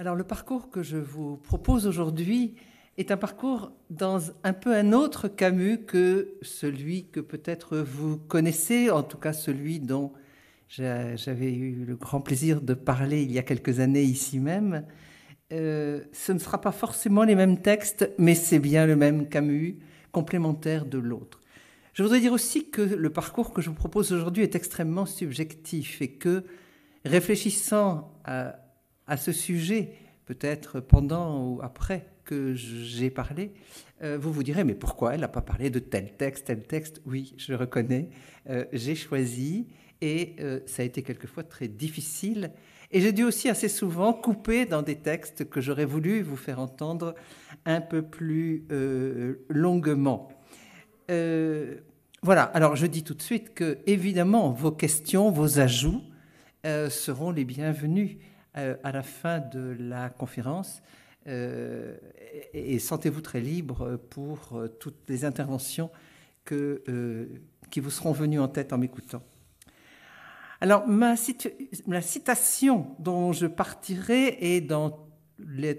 Alors le parcours que je vous propose aujourd'hui est un parcours dans un peu un autre Camus que celui que peut-être vous connaissez, en tout cas celui dont j'avais eu le grand plaisir de parler il y a quelques années ici même. Euh, ce ne sera pas forcément les mêmes textes, mais c'est bien le même Camus, complémentaire de l'autre. Je voudrais dire aussi que le parcours que je vous propose aujourd'hui est extrêmement subjectif et que, réfléchissant à, à ce sujet, peut-être pendant ou après que j'ai parlé, euh, vous vous direz, mais pourquoi elle n'a pas parlé de tel texte, tel texte Oui, je reconnais, euh, j'ai choisi et euh, ça a été quelquefois très difficile. Et j'ai dû aussi assez souvent couper dans des textes que j'aurais voulu vous faire entendre un peu plus longuement. voilà, alors je dis tout de suite que, évidemment, vos questions, vos ajouts seront les bienvenus. Euh, à la fin de la conférence. Euh, et sentez-vous très libre pour euh, toutes les interventions qui vous seront venues en tête en m'écoutant. Alors, ma, la citation dont je partirai est dans la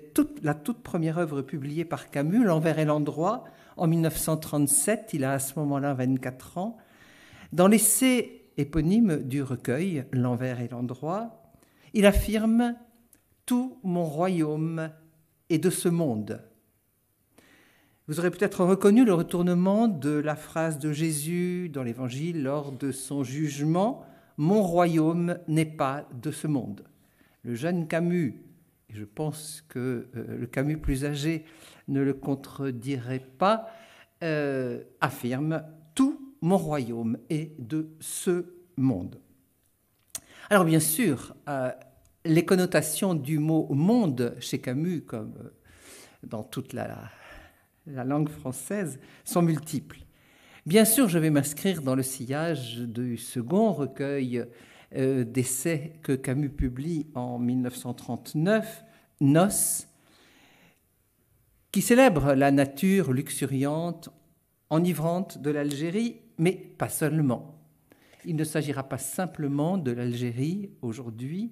toute première œuvre publiée par Camus, L'envers et l'endroit, en 1937. Il a à ce moment-là 24 ans. Dans l'essai éponyme du recueil, L'envers et l'endroit, il affirme Tout mon royaume est de ce monde. Vous aurez peut-être reconnu le retournement de la phrase de Jésus dans l'Évangile lors de son jugement Mon royaume n'est pas de ce monde. Le jeune Camus, et je pense que euh, le Camus plus âgé ne le contredirait pas, euh, affirme Tout mon royaume est de ce monde. Alors bien sûr, euh, les connotations du mot monde chez Camus, comme euh, dans toute la, langue française, sont multiples. Bien sûr, je vais m'inscrire dans le sillage du second recueil euh, d'essais que Camus publie en 1939, Noces, qui célèbre la nature luxuriante, enivrante de l'Algérie, mais pas seulement il ne s'agira pas simplement de l'Algérie aujourd'hui,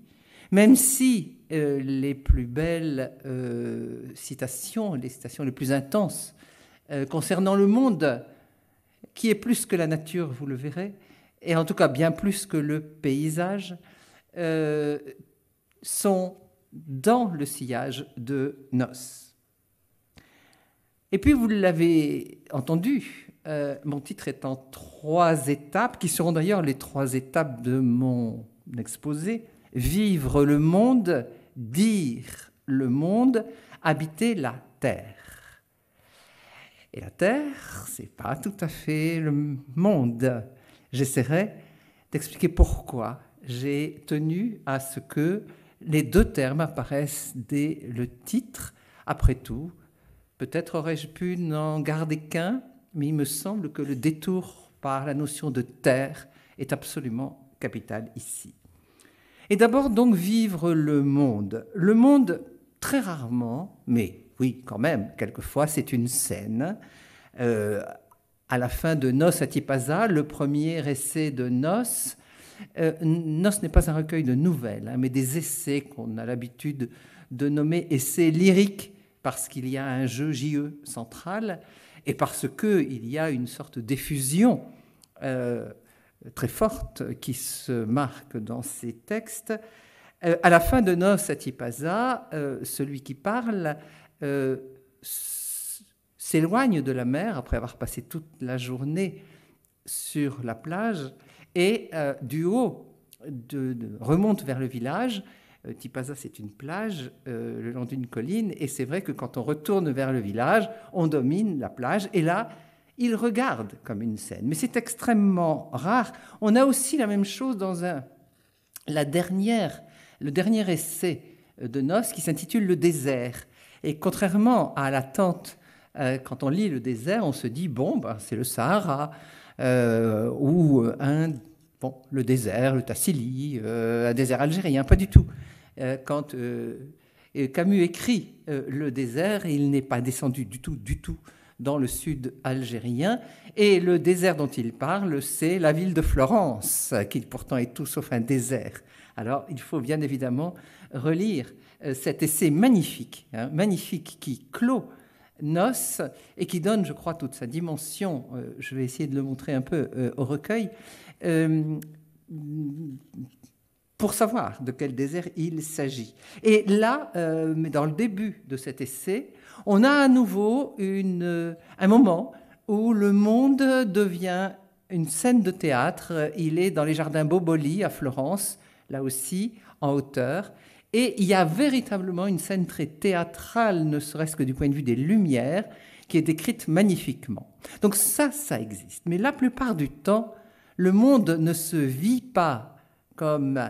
même si euh, les plus belles euh, citations, les citations les plus intenses euh, concernant le monde, qui est plus que la nature, vous le verrez, et en tout cas bien plus que le paysage, sont dans le sillage de Nos. Et puis vous l'avez entendu, euh, mon titre est en trois étapes, qui seront d'ailleurs les trois étapes de mon exposé. Vivre le monde, dire le monde, habiter la terre. Et la terre, c'est pas tout à fait le monde. J'essaierai d'expliquer pourquoi j'ai tenu à ce que les deux termes apparaissent dès le titre. Après tout, peut-être aurais-je pu n'en garder qu'un, mais il me semble que le détour par la notion de terre est absolument capital ici. Et d'abord donc vivre le monde. Le monde, très rarement, mais oui quand même, quelquefois, c'est une scène. Euh, à la fin de Nos Tipaza, le premier essai de Nos, euh, Nos n'est pas un recueil de nouvelles, hein, mais des essais qu'on a l'habitude de nommer essais lyriques, parce qu'il y a un jeu JE central et parce qu'il y a une sorte d'effusion euh, très forte qui se marque dans ces textes. Euh, à la fin de Nos Atipaza, euh, celui qui parle s'éloigne de la mer après avoir passé toute la journée sur la plage et du haut remonte vers le village euh, Tipaza, c'est une plage euh, le long d'une colline, et c'est vrai que quand on retourne vers le village, on domine la plage, et là, il regarde comme une scène. Mais c'est extrêmement rare. On a aussi la même chose dans un, la dernière, le dernier essai euh, de Noce qui s'intitule Le désert. Et contrairement à l'attente, quand on lit Le désert, on se dit, bon, ben, c'est le Sahara, ou un, bon, le désert, le Tassili, un désert algérien, pas du tout. Euh, quand euh, Camus écrit euh, Le désert, il n'est pas descendu du tout, du tout dans le sud algérien. Et le désert dont il parle, c'est la ville de Florence, qui pourtant est tout sauf un désert. Alors il faut bien évidemment relire cet essai magnifique, hein, magnifique qui clôt Noce et qui donne, je crois, toute sa dimension. je vais essayer de le montrer un peu au recueil pour savoir de quel désert il s'agit. Et là, euh, mais dans le début de cet essai, on a à nouveau une, euh, un moment où le monde devient une scène de théâtre. Il est dans les jardins Boboli à Florence, là aussi, en hauteur. Et il y a véritablement une scène très théâtrale, ne serait-ce que du point de vue des lumières, qui est décrite magnifiquement. Donc ça, ça existe. Mais la plupart du temps, le monde ne se vit pas comme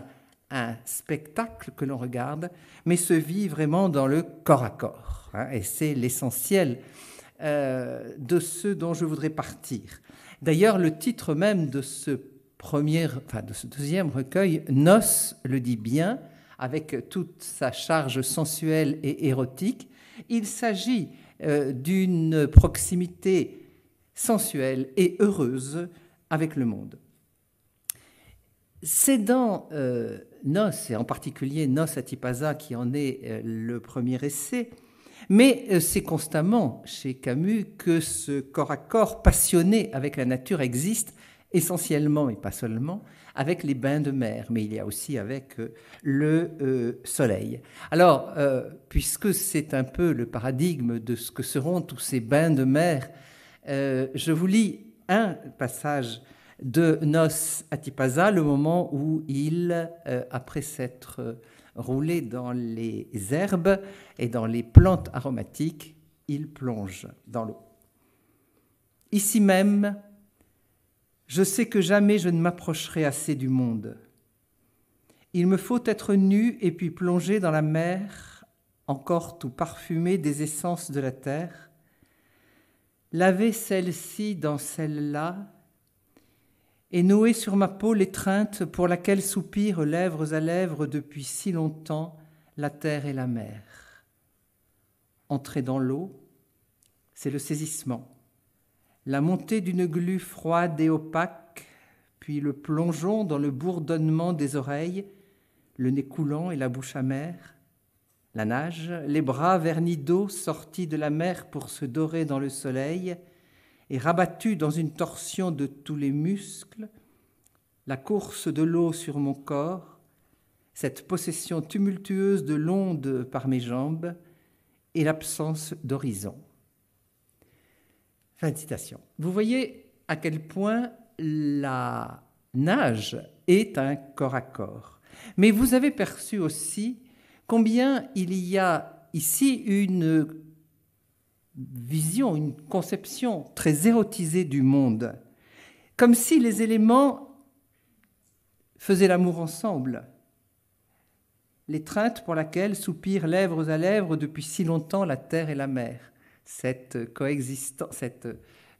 un spectacle que l'on regarde, mais se vit vraiment dans le corps à corps. Hein, et c'est l'essentiel euh, de ce dont je voudrais partir. D'ailleurs, le titre même de ce, premier, enfin, de ce deuxième recueil, Noce, le dit bien, avec toute sa charge sensuelle et érotique. Il s'agit euh, d'une proximité sensuelle et heureuse avec le monde. C'est dans euh, nos, et en particulier Nos Atipaza, qui en est euh, le premier essai. Mais euh, c'est constamment chez Camus que ce corps à corps passionné avec la nature existe, essentiellement et pas seulement, avec les bains de mer, mais il y a aussi avec euh, le soleil. Alors, puisque c'est un peu le paradigme de ce que seront tous ces bains de mer, je vous lis un passage de Nos à le moment où il, euh, après s'être euh, roulé dans les herbes et dans les plantes aromatiques, il plonge dans l'eau. Ici même, je sais que jamais je ne m'approcherai assez du monde. Il me faut être nu et puis plonger dans la mer, encore tout parfumé des essences de la terre, laver celle-ci dans celle-là, et nouer sur ma peau l'étreinte pour laquelle soupirent lèvres à lèvres depuis si longtemps la terre et la mer. Entrer dans l'eau, c'est le saisissement, la montée d'une glu froide et opaque, puis le plongeon dans le bourdonnement des oreilles, le nez coulant et la bouche amère, la nage, les bras vernis d'eau sortis de la mer pour se dorer dans le soleil, et rabattu dans une torsion de tous les muscles, la course de l'eau sur mon corps, cette possession tumultueuse de l'onde par mes jambes et l'absence d'horizon. Fin de citation. Vous voyez à quel point la nage est un corps à corps. Mais vous avez perçu aussi combien il y a ici une vision, une conception très érotisée du monde, comme si les éléments faisaient l'amour ensemble. L'étreinte pour laquelle soupirent lèvres à lèvres depuis si longtemps la terre et la mer. Cette coexistence, cette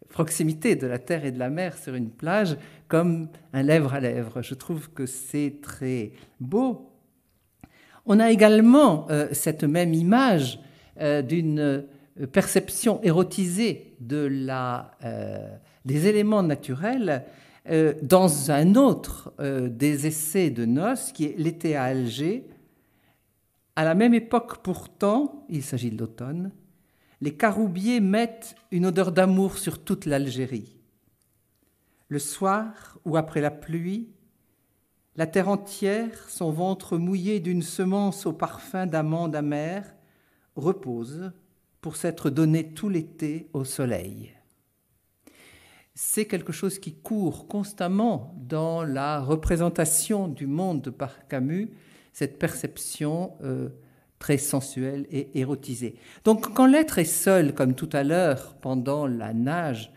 proximité de la terre et de la mer sur une plage comme un lèvre à lèvre. Je trouve que c'est très beau. On a également euh, cette même image euh, d'une euh, perception érotisée de la, euh, des éléments naturels euh, dans un autre des essais de noces, qui est l'été à Alger. À la même époque pourtant, il s'agit de l'automne, les caroubiers mettent une odeur d'amour sur toute l'Algérie. Le soir ou après la pluie, la terre entière, son ventre mouillé d'une semence au parfum d'amande amère, repose pour s'être donné tout l'été au soleil. C'est quelque chose qui court constamment dans la représentation du monde par Camus, cette perception euh, très sensuelle et érotisée. Donc quand l'être est seul, comme tout à l'heure, pendant la nage,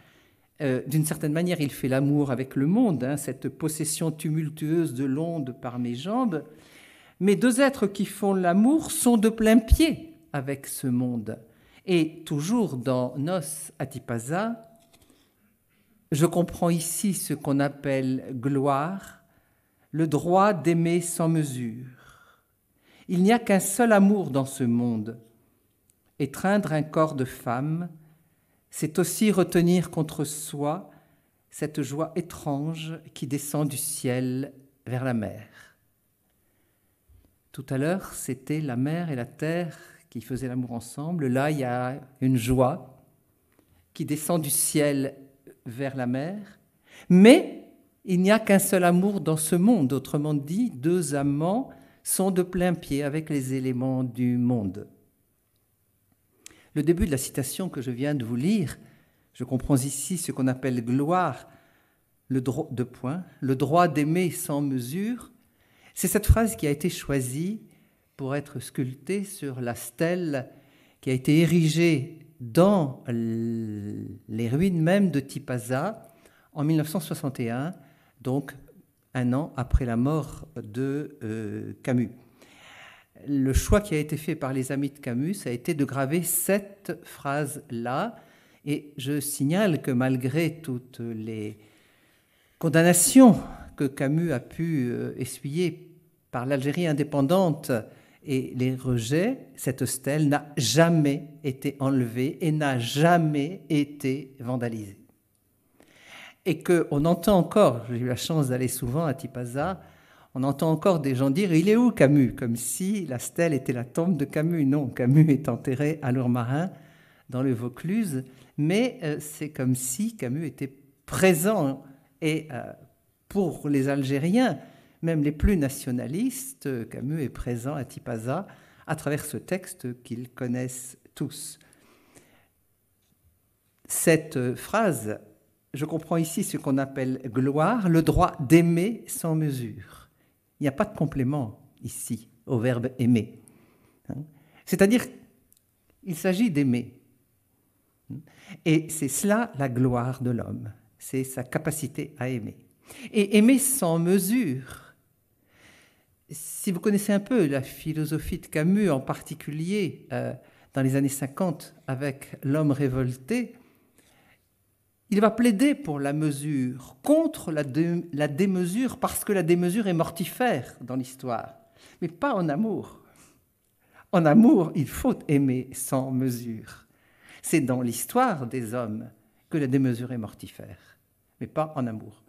euh, d'une certaine manière, il fait l'amour avec le monde, hein, cette possession tumultueuse de l'onde par mes jambes. Mais deux êtres qui font l'amour sont de plein pied avec ce monde. Et toujours dans Nos Atipasa, je comprends ici ce qu'on appelle gloire, le droit d'aimer sans mesure. Il n'y a qu'un seul amour dans ce monde. Étreindre un corps de femme, c'est aussi retenir contre soi cette joie étrange qui descend du ciel vers la mer. Tout à l'heure, c'était la mer et la terre qui faisaient l'amour ensemble. Là, il y a une joie qui descend du ciel vers la mer. Mais il n'y a qu'un seul amour dans ce monde. Autrement dit, deux amants sont de plein pied avec les éléments du monde. Le début de la citation que je viens de vous lire, je comprends ici ce qu'on appelle gloire, le droit de point, le droit d'aimer sans mesure. C'est cette phrase qui a été choisie pour être sculpté sur la stèle qui a été érigée dans les ruines même de Tipaza en 1961, donc un an après la mort de euh, Camus. Le choix qui a été fait par les amis de Camus a été de graver cette phrase-là. Et je signale que malgré toutes les condamnations que Camus a pu euh, essuyer par l'Algérie indépendante et les rejets, cette stèle n'a jamais été enlevée et n'a jamais été vandalisée. Et qu'on entend encore, j'ai eu la chance d'aller souvent à Tipaza, on entend encore des gens dire Il est où Camus comme si la stèle était la tombe de Camus. Non, Camus est enterré à Lourmarin, dans le Vaucluse, mais euh, c'est comme si Camus était présent et euh, pour les Algériens, même les plus nationalistes, euh, Camus est présent à Tipaza à travers ce texte qu'ils connaissent tous. Cette euh, phrase, je comprends ici ce qu'on appelle gloire, le droit d'aimer sans mesure. Il n'y a pas de complément ici au verbe aimer. Hein. C'est-à-dire, il s'agit d'aimer. Et c'est cela la gloire de l'homme, c'est sa capacité à aimer. Et aimer sans mesure, si vous connaissez un peu la philosophie de Camus, en particulier euh, dans les années 50 avec L'homme révolté, il va plaider pour la mesure, contre la démesure, parce que la démesure est mortifère dans l'histoire, mais pas en amour. En amour, il faut aimer sans mesure. C'est dans l'histoire des hommes que la démesure est mortifère, mais pas en amour.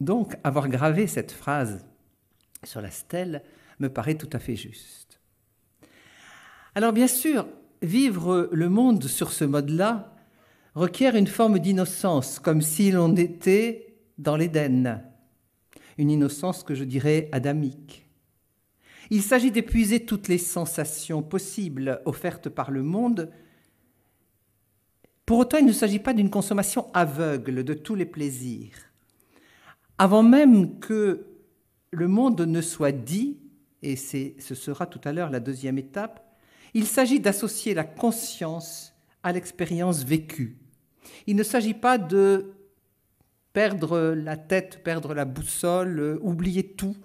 Donc, avoir gravé cette phrase sur la stèle me paraît tout à fait juste. Alors bien sûr, vivre le monde sur ce mode-là requiert une forme d'innocence, comme si l'on était dans l'Éden, une innocence que je dirais adamique. Il s'agit d'épuiser toutes les sensations possibles offertes par le monde. Pour autant, il ne s'agit pas d'une consommation aveugle de tous les plaisirs. Avant même que le monde ne soit dit, et ce sera tout à l'heure la deuxième étape, il s'agit d'associer la conscience à l'expérience vécue. Il ne s'agit pas de perdre la tête, perdre la boussole, euh, oublier tout.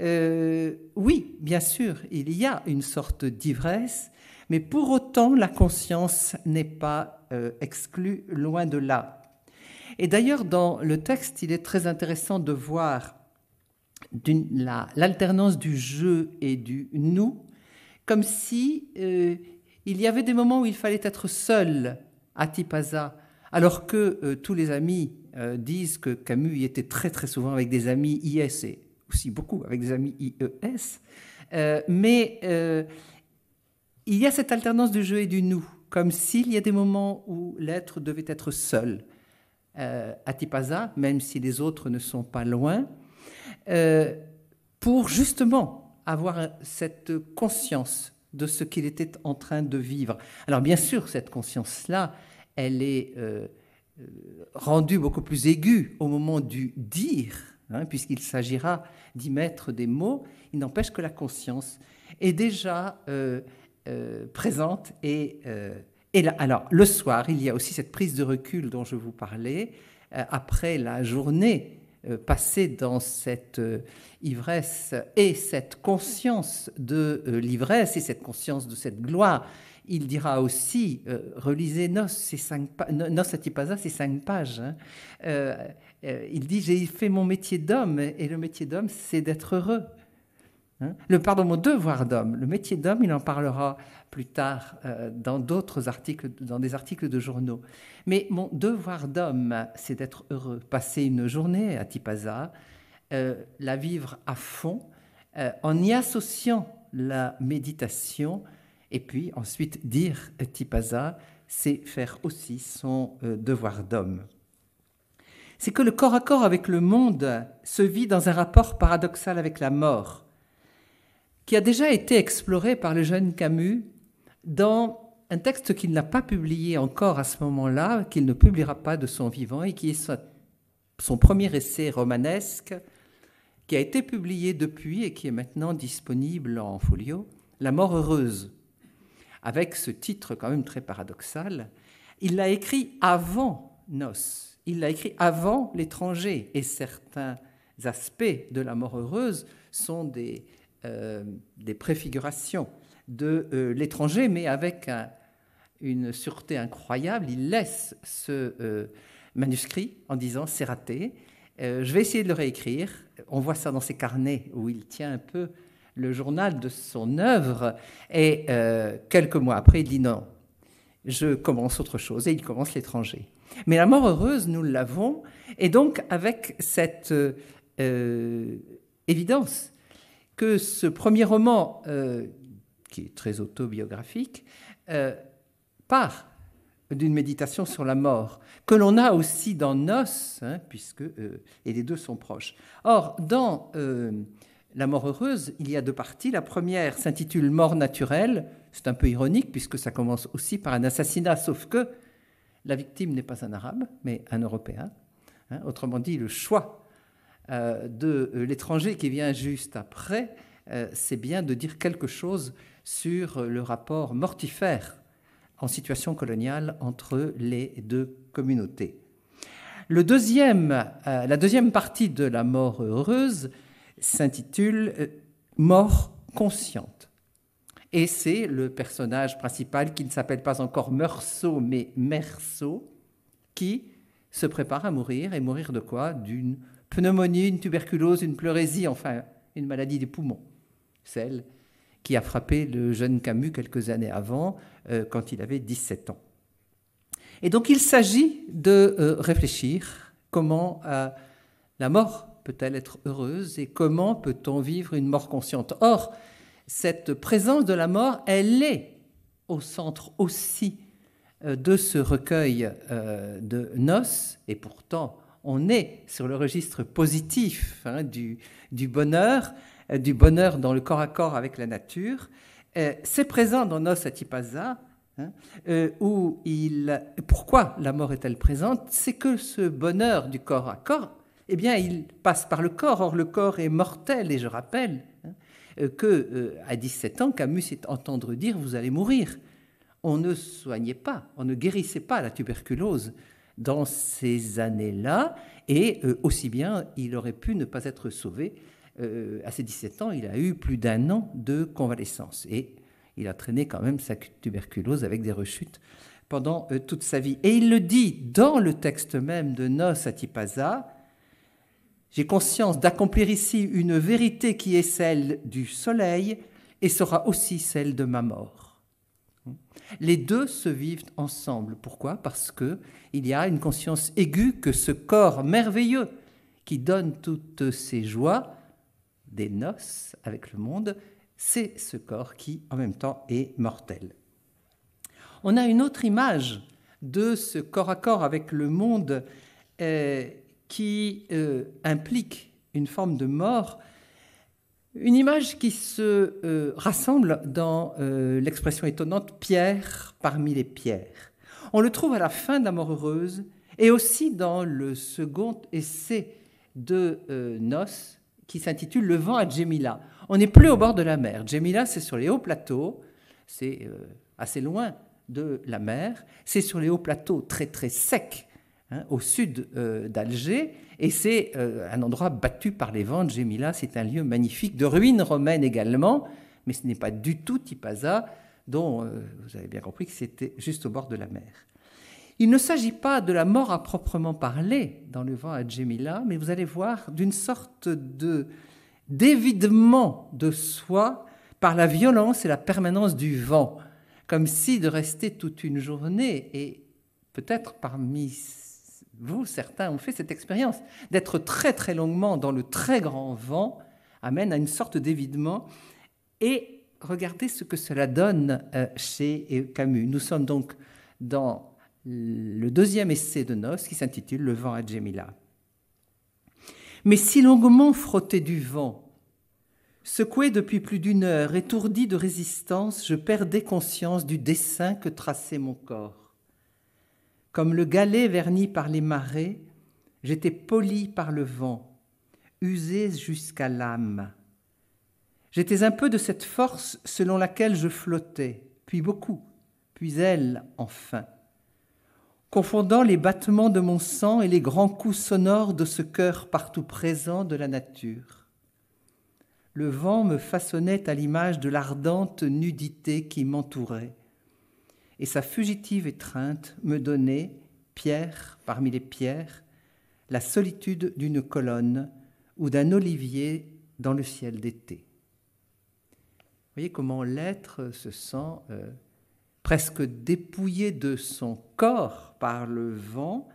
Euh, oui, bien sûr, il y a une sorte d'ivresse, mais pour autant, la conscience n'est pas euh, exclue, loin de là. Et d'ailleurs, dans le texte, il est très intéressant de voir l'alternance du jeu et du nous, comme si euh, il y avait des moments où il fallait être seul à Tipaza, alors que euh, tous les amis euh, disent que Camus y était très très souvent avec des amis IS et aussi beaucoup avec des amis IES. mais il y a cette alternance du jeu et du nous, comme s'il y a des moments où l'être devait être seul à Tipaza, même si les autres ne sont pas loin. Euh, pour justement avoir cette conscience de ce qu'il était en train de vivre. Alors bien sûr, cette conscience-là, elle est euh, euh, rendue beaucoup plus aiguë au moment du dire, hein, puisqu'il s'agira d'y mettre des mots, il n'empêche que la conscience est déjà présente. Et, et là, alors le soir, il y a aussi cette prise de recul dont je vous parlais, après la journée euh, passer dans cette euh, ivresse et cette conscience de euh, l'ivresse et cette conscience de cette gloire. Il dira aussi, relisez Nos, ces cinq ces cinq pages. Hein. il dit, j'ai fait mon métier d'homme, et le métier d'homme, c'est d'être heureux. Hein? Le pardon mon devoir d'homme, le métier d'homme, il en parlera plus tard euh, dans d'autres articles, dans des articles de journaux. Mais mon devoir d'homme, c'est d'être heureux, passer une journée à Tipaza, euh, la vivre à fond, euh, en y associant la méditation, et puis ensuite dire Tipaza, c'est faire aussi son devoir d'homme. C'est que le corps à corps avec le monde se vit dans un rapport paradoxal avec la mort qui a déjà été exploré par le jeune Camus dans un texte qu'il n'a pas publié encore à ce moment-là, qu'il ne publiera pas de son vivant, et qui est son premier essai romanesque, qui a été publié depuis et qui est maintenant disponible en folio, La mort heureuse, avec ce titre quand même très paradoxal. Il l'a écrit avant Noce, il l'a écrit avant l'étranger, et certains aspects de la mort heureuse sont des, euh, des préfigurations de euh, l'étranger, mais avec une sûreté incroyable. Il laisse ce euh, manuscrit en disant c'est raté, je vais essayer de le réécrire. On voit ça dans ses carnets où il tient un peu le journal de son œuvre. Et quelques mois après, il dit non, je commence autre chose. Et il commence l'étranger. Mais la mort heureuse, nous l'avons. Et donc, avec cette évidence que ce premier roman, euh, qui est très autobiographique, euh, part d'une méditation sur la mort, que l'on a aussi dans Nos, hein, puisque, euh, et les deux sont proches. Or, dans La mort heureuse, il y a deux parties. La première s'intitule Mort naturelle. C'est un peu ironique, puisque ça commence aussi par un assassinat, sauf que la victime n'est pas un arabe, mais un Européen. Hein. autrement dit, le choix euh, de euh, l'étranger qui vient juste après, euh, c'est bien de dire quelque chose sur le rapport mortifère en situation coloniale entre les deux communautés. la deuxième partie de la mort heureuse s'intitule Mort consciente. Et c'est le personnage principal qui ne s'appelle pas encore Meursault mais Merceau qui se prépare à mourir et mourir de quoi D'une pneumonie, une tuberculose, une pleurésie, enfin une maladie des poumons, celle qui a frappé le jeune Camus quelques années avant, euh, quand il avait 17 ans. Et donc il s'agit de euh, réfléchir comment euh, la mort peut-elle être heureuse et comment peut-on vivre une mort consciente. Or, cette présence de la mort, elle est au centre aussi de ce recueil de noces, et pourtant, on est sur le registre positif hein, du, bonheur, euh, du bonheur dans le corps à corps avec la nature. Euh, c'est présent dans Nos Atipaza, hein, euh, où il. Pourquoi la mort est-elle présente C'est que ce bonheur du corps à corps, eh bien, il passe par le corps. Or, le corps est mortel, et je rappelle qu'à hein, que à 17 ans, Camus est entendre dire Vous allez mourir. On ne soignait pas, on ne guérissait pas la tuberculose dans ces années-là, et euh, aussi bien il aurait pu ne pas être sauvé. Euh, à ses 17 ans, il a eu plus d'un an de convalescence, et il a traîné quand même sa tuberculose avec des rechutes pendant euh, toute sa vie. Et il le dit dans le texte même de Nos à j'ai conscience d'accomplir ici une vérité qui est celle du soleil et sera aussi celle de ma mort les deux se vivent ensemble. Pourquoi Parce que il y a une conscience aiguë que ce corps merveilleux qui donne toutes ses joies des noces avec le monde, c'est ce corps qui en même temps est mortel. On a une autre image de ce corps à corps avec le monde euh, qui euh, implique une forme de mort une image qui se euh, rassemble dans euh, l'expression étonnante Pierre parmi les pierres. On le trouve à la fin de La mort heureuse et aussi dans le second essai de euh, Nos qui s'intitule Le vent à Djemila ». On n'est plus au bord de la mer. Djemila, c'est sur les hauts plateaux, c'est assez loin de la mer, c'est sur les hauts plateaux très très secs Hein, au sud euh, d'Alger, et c'est euh, un endroit battu par les vents. Gemila, c'est un lieu magnifique de ruines romaines également, mais ce n'est pas du tout Tipaza, dont euh, vous avez bien compris que c'était juste au bord de la mer. Il ne s'agit pas de la mort à proprement parler dans le vent à Gemila, mais vous allez voir d'une sorte de d'évidement de soi par la violence et la permanence du vent, comme si de rester toute une journée et peut-être parmi vous, certains, ont fait cette expérience. D'être très très longuement dans le très grand vent amène à une sorte d'évidement. Et regardez ce que cela donne euh, chez Camus. Nous sommes donc dans le deuxième essai de Noce qui s'intitule Le vent à Djemila. Mais si longuement frotté du vent, secoué depuis plus d'une heure, étourdi de résistance, je perdais conscience du dessin que traçait mon corps. Comme le galet verni par les marées, j'étais poli par le vent, usé jusqu'à l'âme. J'étais un peu de cette force selon laquelle je flottais, puis beaucoup, puis elle, enfin confondant les battements de mon sang et les grands coups sonores de ce cœur partout présent de la nature. Le vent me façonnait à l'image de l'ardente nudité qui m'entourait, et sa fugitive étreinte me donnait, pierre parmi les pierres, la solitude d'une colonne ou d'un olivier dans le ciel d'été. Vous voyez comment l'être se sent euh, presque dépouillé de son corps par le vent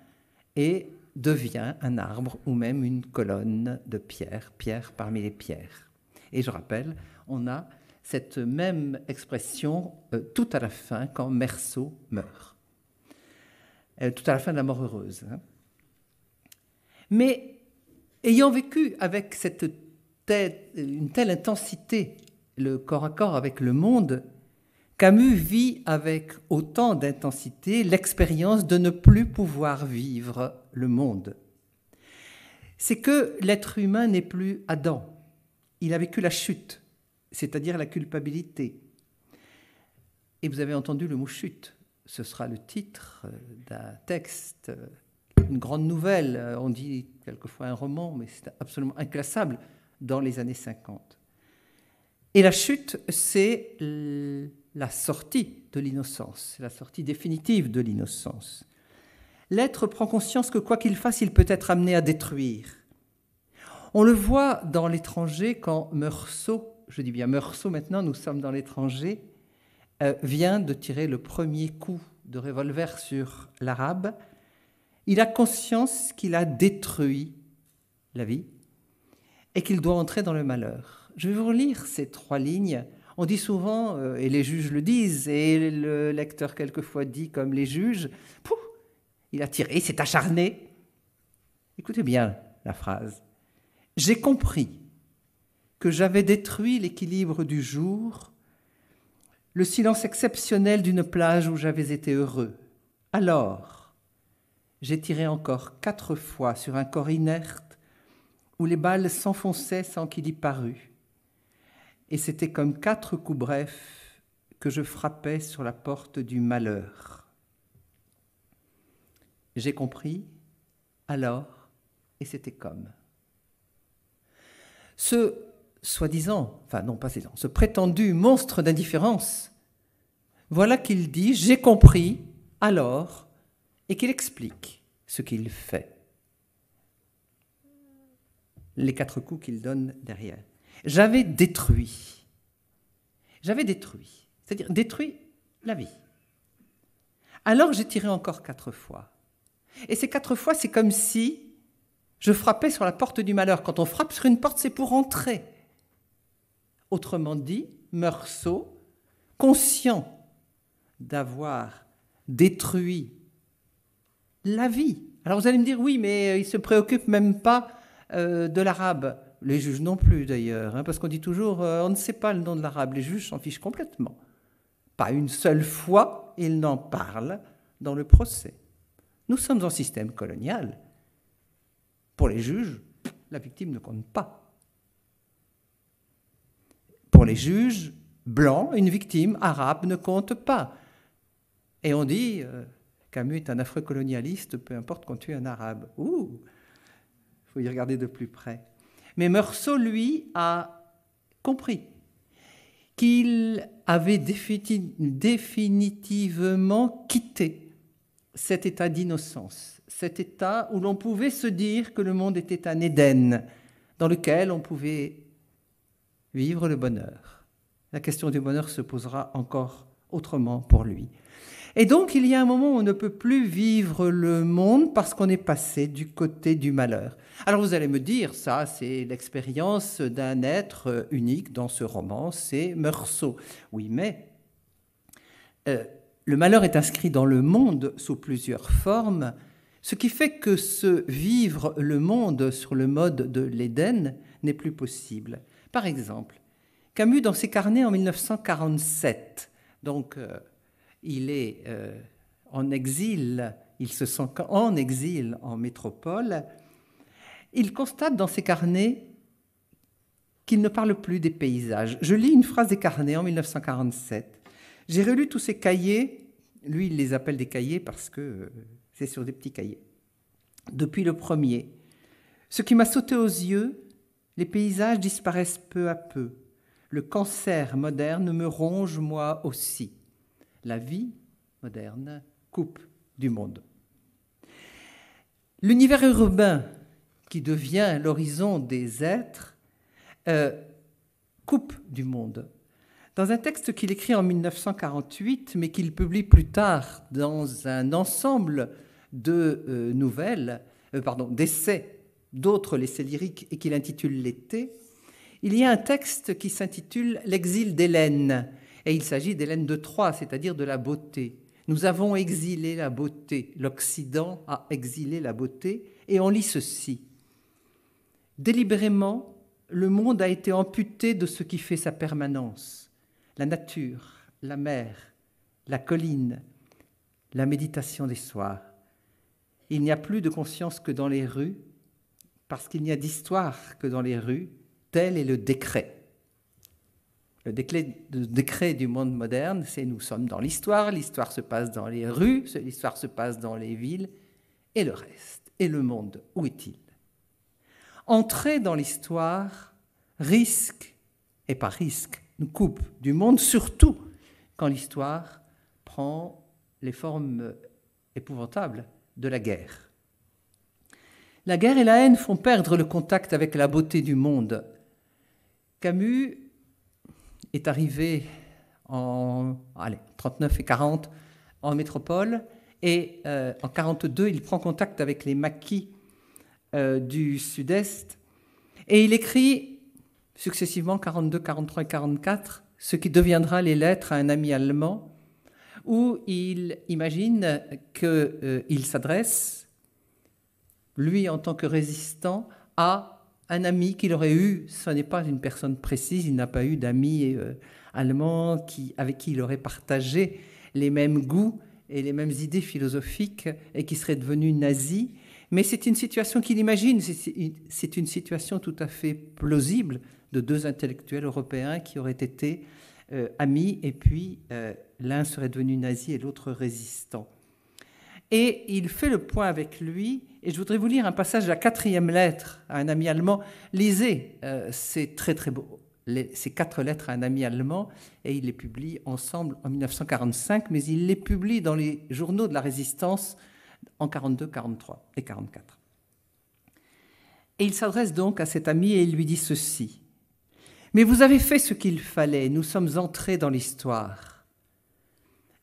et devient un arbre ou même une colonne de pierre, pierre parmi les pierres. Et je rappelle, on a cette même expression euh, tout à la fin quand Merceau meurt. Euh, tout à la fin de la mort heureuse. Hein. Mais ayant vécu avec cette une telle intensité le corps à corps avec le monde, Camus vit avec autant d'intensité l'expérience de ne plus pouvoir vivre le monde. C'est que l'être humain n'est plus Adam. Il a vécu la chute c'est-à-dire la culpabilité. Et vous avez entendu le mot chute. Ce sera le titre euh, d'un texte, euh, une grande nouvelle. Euh, on dit quelquefois un roman, mais c'est absolument inclassable dans les années 50. Et la chute, c'est la sortie de l'innocence, la sortie définitive de l'innocence. L'être prend conscience que quoi qu'il fasse, il peut être amené à détruire. On le voit dans l'étranger quand Meursault je dis bien Meursault maintenant, nous sommes dans l'étranger, euh, vient de tirer le premier coup de revolver sur l'arabe. Il a conscience qu'il a détruit la vie et qu'il doit entrer dans le malheur. Je vais vous lire ces trois lignes. On dit souvent, euh, et les juges le disent, et le lecteur quelquefois dit comme les juges, il a tiré, il s'est acharné. Écoutez bien la phrase. J'ai compris que j'avais détruit l'équilibre du jour, le silence exceptionnel d'une plage où j'avais été heureux. Alors, j'ai tiré encore quatre fois sur un corps inerte où les balles s'enfonçaient sans qu'il y parût. Et c'était comme quatre coups brefs que je frappais sur la porte du malheur. J'ai compris, alors, et c'était comme. Ce soi-disant, enfin non pas soi-disant, ce prétendu monstre d'indifférence, voilà qu'il dit j'ai compris, alors, et qu'il explique ce qu'il fait. Les quatre coups qu'il donne derrière. J'avais détruit. J'avais détruit. C'est-à-dire détruit la vie. Alors j'ai tiré encore quatre fois. Et ces quatre fois, c'est comme si je frappais sur la porte du malheur. Quand on frappe sur une porte, c'est pour entrer. Autrement dit, Meursault, conscient d'avoir détruit la vie. Alors vous allez me dire, oui, mais il se préoccupe même pas euh, de l'arabe. Les juges non plus d'ailleurs, hein, parce qu'on dit toujours, euh, on ne sait pas le nom de l'arabe. Les juges s'en fichent complètement. Pas une seule fois, ils n'en parlent dans le procès. Nous sommes en système colonial. Pour les juges, la victime ne compte pas. Pour les juges blancs, une victime arabe ne compte pas. Et on dit, euh, Camus est un affreux colonialiste, peu importe qu'on tue un arabe. Ouh, il faut y regarder de plus près. Mais Meursault, lui, a compris qu'il avait définitivement quitté cet état d'innocence, cet état où l'on pouvait se dire que le monde était un Éden, dans lequel on pouvait vivre le bonheur. La question du bonheur se posera encore autrement pour lui. Et donc il y a un moment où on ne peut plus vivre le monde parce qu'on est passé du côté du malheur. Alors vous allez me dire, ça c'est l'expérience d'un être unique dans ce roman, c'est Meursault. Oui, mais euh, le malheur est inscrit dans le monde sous plusieurs formes, ce qui fait que se vivre le monde sur le mode de l'Éden n'est plus possible. Par exemple, Camus, dans ses carnets en 1947, donc euh, il est euh, en exil, il se sent en exil en métropole, il constate dans ses carnets qu'il ne parle plus des paysages. Je lis une phrase des carnets en 1947. J'ai relu tous ces cahiers, lui il les appelle des cahiers parce que euh, c'est sur des petits cahiers, depuis le premier. Ce qui m'a sauté aux yeux, les paysages disparaissent peu à peu. Le cancer moderne me ronge moi aussi. La vie moderne coupe du monde. L'univers urbain, qui devient l'horizon des êtres, euh, coupe du monde. Dans un texte qu'il écrit en 1948, mais qu'il publie plus tard dans un ensemble de euh, nouvelles, euh, pardon, d'essais d'autres l'essai lyrique et qu'il intitule L'été, il y a un texte qui s'intitule L'exil d'Hélène. Et il s'agit d'Hélène de Troie, c'est-à-dire de la beauté. Nous avons exilé la beauté, l'Occident a exilé la beauté, et on lit ceci. Délibérément, le monde a été amputé de ce qui fait sa permanence, la nature, la mer, la colline, la méditation des soirs. Il n'y a plus de conscience que dans les rues, parce qu'il n'y a d'histoire que dans les rues, tel est le décret. Le décret, du monde moderne, c'est nous sommes dans l'histoire, l'histoire se passe dans les rues, l'histoire se passe dans les villes, et le reste, et le monde, où est-il Entrer dans l'histoire risque, et pas risque, nous coupe du monde, surtout quand l'histoire prend les formes épouvantables de la guerre. La guerre et la haine font perdre le contact avec la beauté du monde. Camus est arrivé en allez, 39 et 40 en métropole et euh, en 42 il prend contact avec les maquis euh, du sud-est et il écrit successivement 42, 43 et 44 ce qui deviendra les lettres à un ami allemand où il imagine qu'il euh, il s'adresse lui en tant que résistant, a un ami qu'il aurait eu. Ce n'est pas une personne précise, il n'a pas eu d'amis euh, allemands qui, avec qui il aurait partagé les mêmes goûts et les mêmes idées philosophiques et qui serait devenu nazi. Mais c'est une situation qu'il imagine, c'est une situation tout à fait plausible de deux intellectuels européens qui auraient été euh, amis et puis euh, l'un serait devenu nazi et l'autre résistant et il fait le point avec lui. Et je voudrais vous lire un passage de la quatrième lettre à un ami allemand. Lisez, euh, c'est très très beau, ces quatre lettres à un ami allemand, et il les publie ensemble en 1945, mais il les publie dans les journaux de la résistance en 42, 43 et 44. Et il s'adresse donc à cet ami et il lui dit ceci. Mais vous avez fait ce qu'il fallait, nous sommes entrés dans l'histoire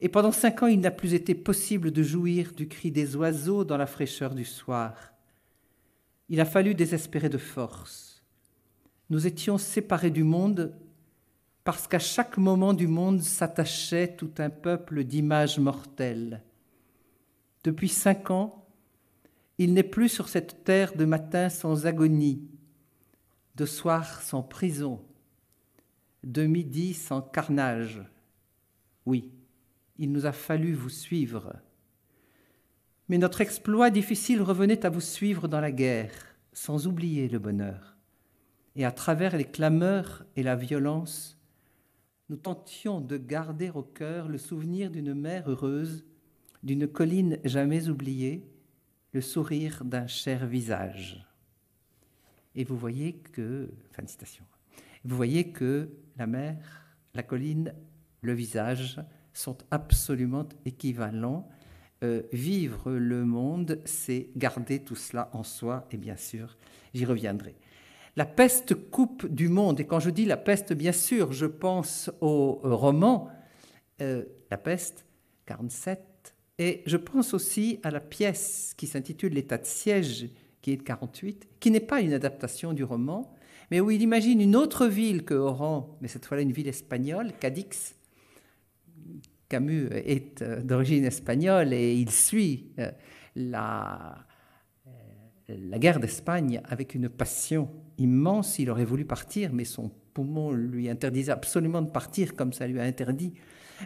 et pendant cinq ans il n'a plus été possible de jouir du cri des oiseaux dans la fraîcheur du soir. Il a fallu désespérer de force. Nous étions séparés du monde parce qu'à chaque moment du monde s'attachait tout un peuple d'images mortelles. Depuis cinq ans, il n'est plus sur cette terre de matin sans agonie, de soir sans prison, de midi sans carnage. Oui, il nous a fallu vous suivre. Mais notre exploit difficile revenait à vous suivre dans la guerre, sans oublier le bonheur. Et à travers les clameurs et la violence, nous tentions de garder au cœur le souvenir d'une mère heureuse, d'une colline jamais oubliée, le sourire d'un cher visage. Et vous voyez que, fin de citation, vous voyez que la mer, la colline, le visage sont absolument équivalents. Euh, vivre le monde, c'est garder tout cela en soi, et bien sûr, j'y reviendrai. La peste coupe du monde, et quand je dis la peste, bien sûr, je pense au euh, roman euh, La peste, 47, et je pense aussi à la pièce qui s'intitule L'état de siège, qui est de 48, qui n'est pas une adaptation du roman, mais où il imagine une autre ville que Oran, mais cette fois-là une ville espagnole, Cadix, Camus est euh, d'origine espagnole et il suit euh, la, euh, la guerre d'Espagne avec une passion immense. Il aurait voulu partir, mais son poumon lui interdisait absolument de partir, comme ça lui a interdit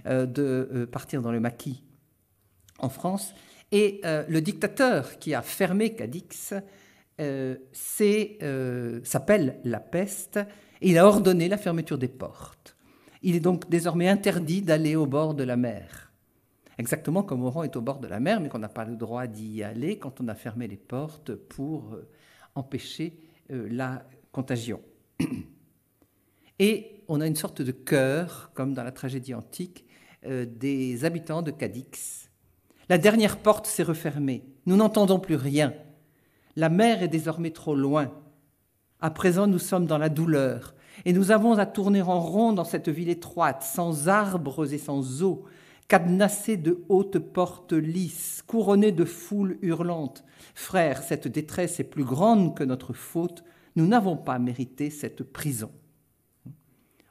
de partir dans le maquis en France. Et le dictateur qui a fermé Cadix s'appelle la peste et il a ordonné la fermeture des portes. Il est donc désormais interdit d'aller au bord de la mer. Exactement comme Oran est au bord de la mer, mais qu'on n'a pas le droit d'y aller quand on a fermé les portes pour euh, empêcher euh, la contagion. Et on a une sorte de cœur, comme dans la tragédie antique, euh, des habitants de Cadix. La dernière porte s'est refermée. Nous n'entendons plus rien. La mer est désormais trop loin. À présent, nous sommes dans la douleur. Et nous avons à tourner en rond dans cette ville étroite, sans arbres et sans eau, cadenassée de hautes portes lisses, couronnée de foules hurlantes. Frères, cette détresse est plus grande que notre faute. Nous n'avons pas mérité cette prison.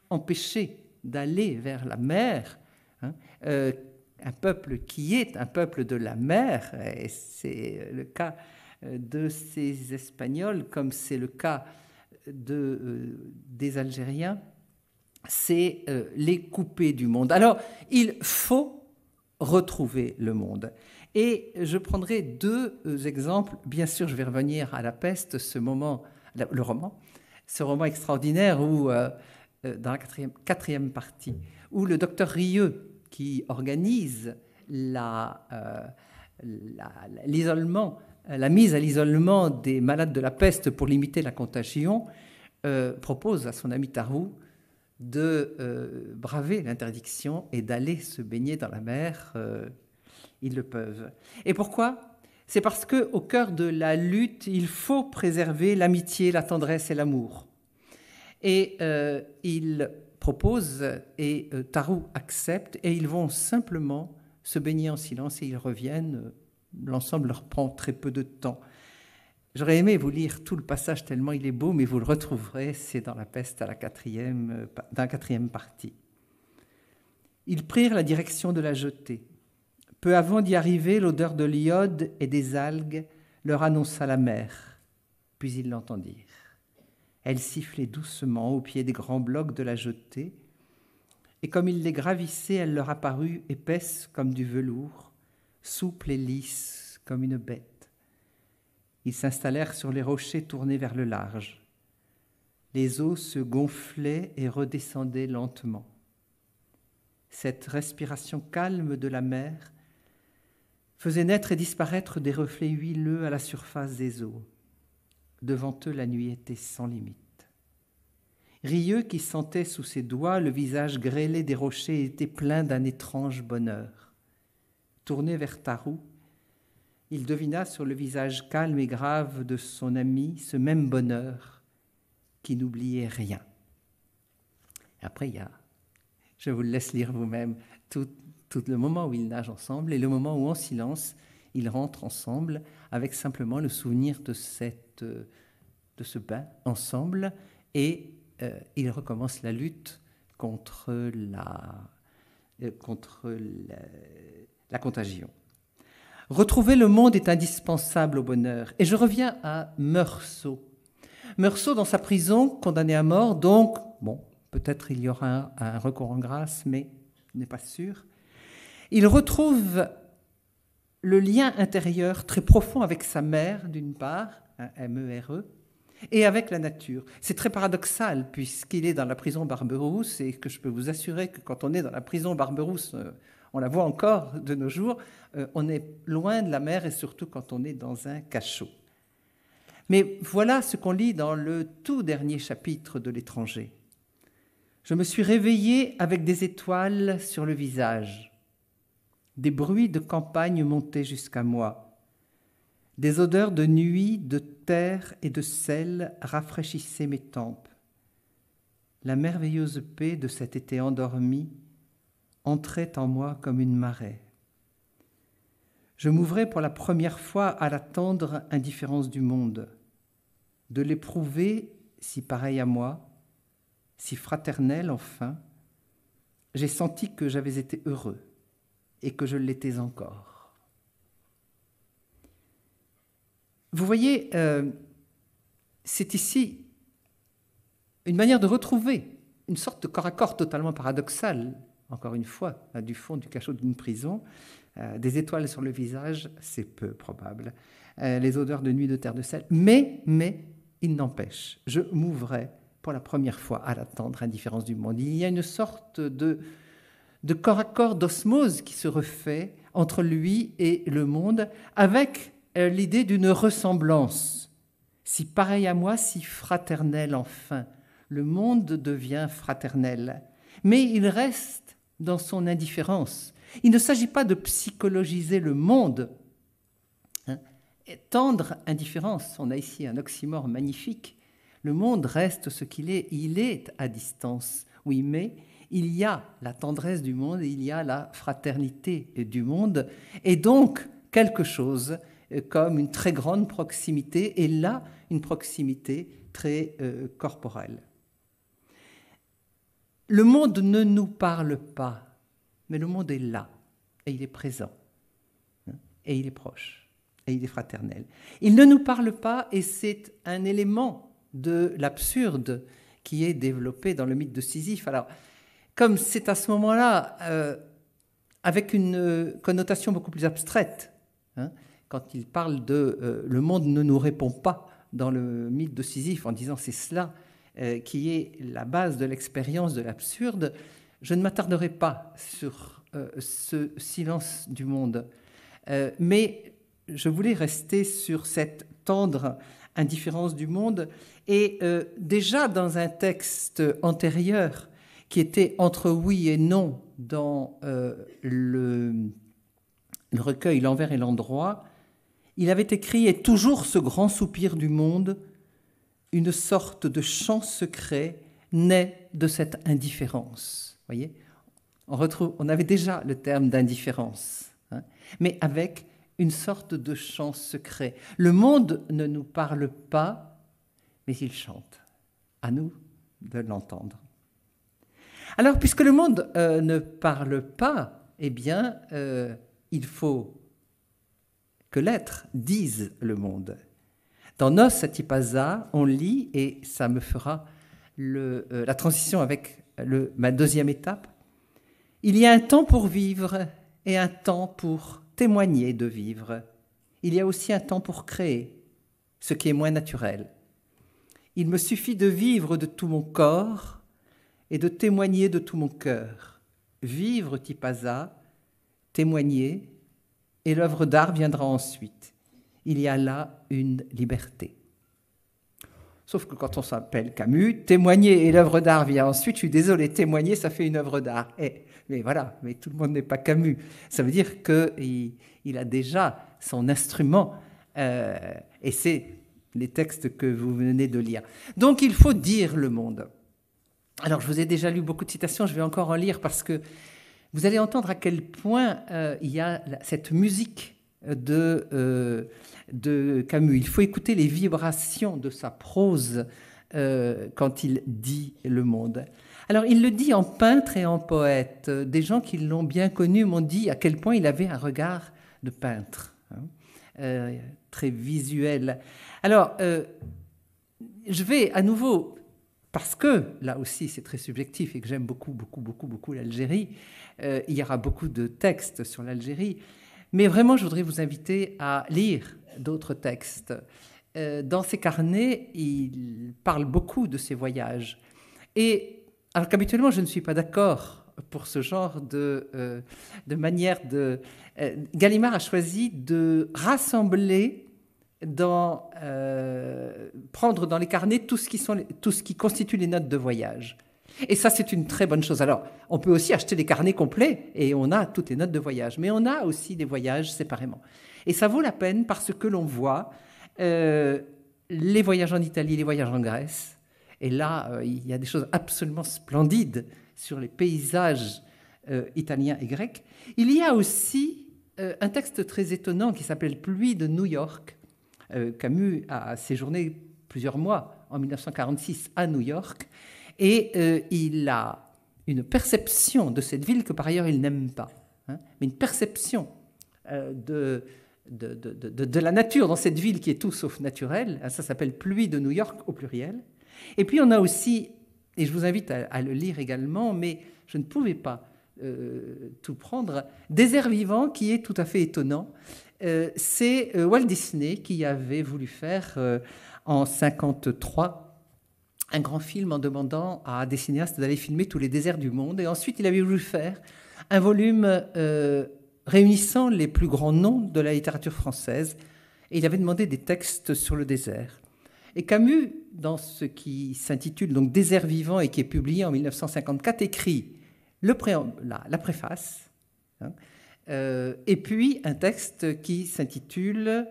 Empêché d'aller vers la mer, hein, euh, un peuple qui est un peuple de la mer, et c'est le cas euh, de ces Espagnols comme c'est le cas de, euh, des Algériens, c'est euh, les coupés du monde. Alors, il faut retrouver le monde. Et je prendrai deux euh, exemples. Bien sûr, je vais revenir à la peste, ce moment, le roman, ce roman extraordinaire où, dans la quatrième, partie, où le docteur Rieux, qui organise l'isolement euh, la mise à l'isolement des malades de la peste pour limiter la contagion, euh, propose à son ami Tarou de euh, braver l'interdiction et d'aller se baigner dans la mer. ils le peuvent. Et pourquoi C'est parce que au cœur de la lutte, il faut préserver l'amitié, la tendresse et l'amour. Et il propose et Tarou accepte et ils vont simplement se baigner en silence et ils reviennent l'ensemble leur prend très peu de temps. J'aurais aimé vous lire tout le passage tellement il est beau, mais vous le retrouverez, c'est dans la peste à la quatrième, parti. quatrième partie. Ils prirent la direction de la jetée. Peu avant d'y arriver, l'odeur de l'iode et des algues leur annonça la mer, puis ils l'entendirent. Elle sifflait doucement au pied des grands blocs de la jetée, et comme ils les gravissaient, elle leur apparut épaisse comme du velours, souple et lisse comme une bête. Ils s'installèrent sur les rochers tournés vers le large. Les eaux se gonflaient et redescendaient lentement. Cette respiration calme de la mer faisait naître et disparaître des reflets huileux à la surface des eaux. Devant eux, la nuit était sans limite. Rieux, qui sentait sous ses doigts le visage grêlé des rochers, était plein d'un étrange bonheur. Tourné vers Tarou, il devina sur le visage calme et grave de son ami ce même bonheur qui n'oubliait rien. Après, il y a, je vous laisse lire vous-même, tout, le moment où ils nagent ensemble et le moment où, en silence, ils rentrent ensemble avec simplement le souvenir de, cette, de ce bain ensemble et euh, ils recommencent la lutte contre la. Euh, contre la la contagion. Retrouver le monde est indispensable au bonheur. Et je reviens à Meursault. Meursault, dans sa prison, condamné à mort, donc, bon, peut-être il y aura un, recours en grâce, mais n'est pas sûr. Il retrouve le lien intérieur très profond avec sa mère, d'une part, m e r e, et avec la nature. C'est très paradoxal, puisqu'il est dans la prison Barberousse, et que je peux vous assurer que quand on est dans la prison Barberousse, euh, on la voit encore de nos jours, euh, on est loin de la mer et surtout quand on est dans un cachot. Mais voilà ce qu'on lit dans le tout dernier chapitre de l'étranger. Je me suis réveillé avec des étoiles sur le visage. Des bruits de campagne montaient jusqu'à moi. Des odeurs de nuit, de terre et de sel rafraîchissaient mes tempes. La merveilleuse paix de cet été endormi entrait en moi comme une marée. Je m'ouvrais pour la première fois à la tendre indifférence du monde, de l'éprouver si pareil à moi, si fraternel enfin. J'ai senti que j'avais été heureux et que je l'étais encore. Vous voyez, euh, c'est ici une manière de retrouver une sorte de corps à corps totalement paradoxal encore une fois, du fond du cachot d'une prison. Euh, des étoiles sur le visage, c'est peu probable. Euh, les odeurs de nuit de terre de sel. Mais, mais, il n'empêche, je m'ouvrais pour la première fois à la tendre indifférence du monde. Il y a une sorte de, de corps à corps, d'osmose qui se refait entre lui et le monde, avec euh, l'idée d'une ressemblance. Si pareil à moi, si fraternel enfin. Le monde devient fraternel. Mais il reste dans son indifférence. Il ne s'agit pas de psychologiser le monde. Hein. tendre indifférence, on a ici un oxymore magnifique. Le monde reste ce qu'il est, il est à distance. Oui, mais il y a la tendresse du monde, il y a la fraternité du monde, et donc quelque chose euh, comme une très grande proximité, et là, une proximité très euh, corporelle. Le monde ne nous parle pas, mais le monde est là, et il est présent, hein, et il est proche, et il est fraternel. Il ne nous parle pas, et c'est un élément de l'absurde qui est développé dans le mythe de Sisyphe. Alors, comme c'est à ce moment-là, euh, avec une euh, connotation beaucoup plus abstraite, hein, quand il parle de euh, le monde ne nous répond pas dans le mythe de Sisyphe en disant c'est cela euh, qui est la base de l'expérience de l'absurde, je ne m'attarderai pas sur euh, ce silence du monde, euh, mais je voulais rester sur cette tendre indifférence du monde. Et déjà dans un texte antérieur, qui était entre oui et non dans le recueil L'envers et l'endroit, il avait écrit Et toujours ce grand soupir du monde, une sorte de chant secret naît de cette indifférence. Voyez, on retrouve, on avait déjà le terme d'indifférence, hein, mais avec une sorte de chant secret. Le monde ne nous parle pas, mais il chante. À nous de l'entendre. Alors, puisque le monde euh, ne parle pas, eh bien, euh, il faut que l'être dise le monde. Dans Nos Satipasa, on lit, et ça me fera euh, la transition avec ma deuxième étape, il y a un temps pour vivre et un temps pour témoigner de vivre. Il y a aussi un temps pour créer, ce qui est moins naturel. Il me suffit de vivre de tout mon corps et de témoigner de tout mon cœur. Vivre Tipaza, témoigner, et l'œuvre d'art viendra ensuite il y a là une liberté. Sauf que quand on s'appelle Camus, témoigner et l'œuvre d'art vient ensuite, je suis désolé, témoigner, ça fait une œuvre d'art. Eh, mais voilà, mais tout le monde n'est pas Camus. Ça veut dire qu'il il a déjà son instrument, euh, et c'est les textes que vous venez de lire. Donc il faut dire le monde. Alors je vous ai déjà lu beaucoup de citations, je vais encore en lire parce que vous allez entendre à quel point euh, il y a cette musique euh, de, Camus. Il faut écouter les vibrations de sa prose euh, quand il dit le monde. Alors il le dit en peintre et en poète. Des gens qui l'ont bien connu m'ont dit à quel point il avait un regard de peintre, hein, euh, très visuel. Alors je vais à nouveau parce que là aussi c'est très subjectif et que j'aime beaucoup, beaucoup, beaucoup, beaucoup l'Algérie, il y aura beaucoup de textes sur l'Algérie. Mais vraiment, je voudrais vous inviter à lire d'autres textes. Euh, dans ses carnets, il parle beaucoup de ses voyages. Et alors qu'habituellement, je ne suis pas d'accord pour ce genre de, euh, manière de... Euh, Gallimard a choisi de rassembler dans... prendre dans les carnets tout ce, qui tout ce qui constitue les notes de voyage. Et ça, c'est une très bonne chose. Alors, on peut aussi acheter des carnets complets et on a toutes les notes de voyage. Mais on a aussi des voyages séparément. Et ça vaut la peine parce que l'on voit euh, les voyages en Italie, les voyages en Grèce. Et là, euh, il y a des choses absolument splendides sur les paysages euh, italiens et grecs. Il y a aussi un texte très étonnant qui s'appelle Pluie de New York. Camus a séjourné plusieurs mois en 1946 à New York. Et euh, il a une perception de cette ville que par ailleurs il n'aime pas, hein, mais une perception euh, de, de, de, de, la nature dans cette ville qui est tout sauf naturelle. Hein, ça s'appelle Pluie de New York au pluriel. Et puis on a aussi, et je vous invite à, le lire également, mais je ne pouvais pas euh, tout prendre, Désert vivant qui est tout à fait étonnant. c'est Walt Disney qui avait voulu faire en 1953 un grand film en demandant à des cinéastes d'aller filmer tous les déserts du monde. Et ensuite, il avait voulu faire un volume euh, réunissant les plus grands noms de la littérature française. Et il avait demandé des textes sur le désert. Et Camus, dans ce qui s'intitule donc Désert vivant et qui est publié en 1954, écrit le la, préface hein, euh, et puis un texte qui s'intitule,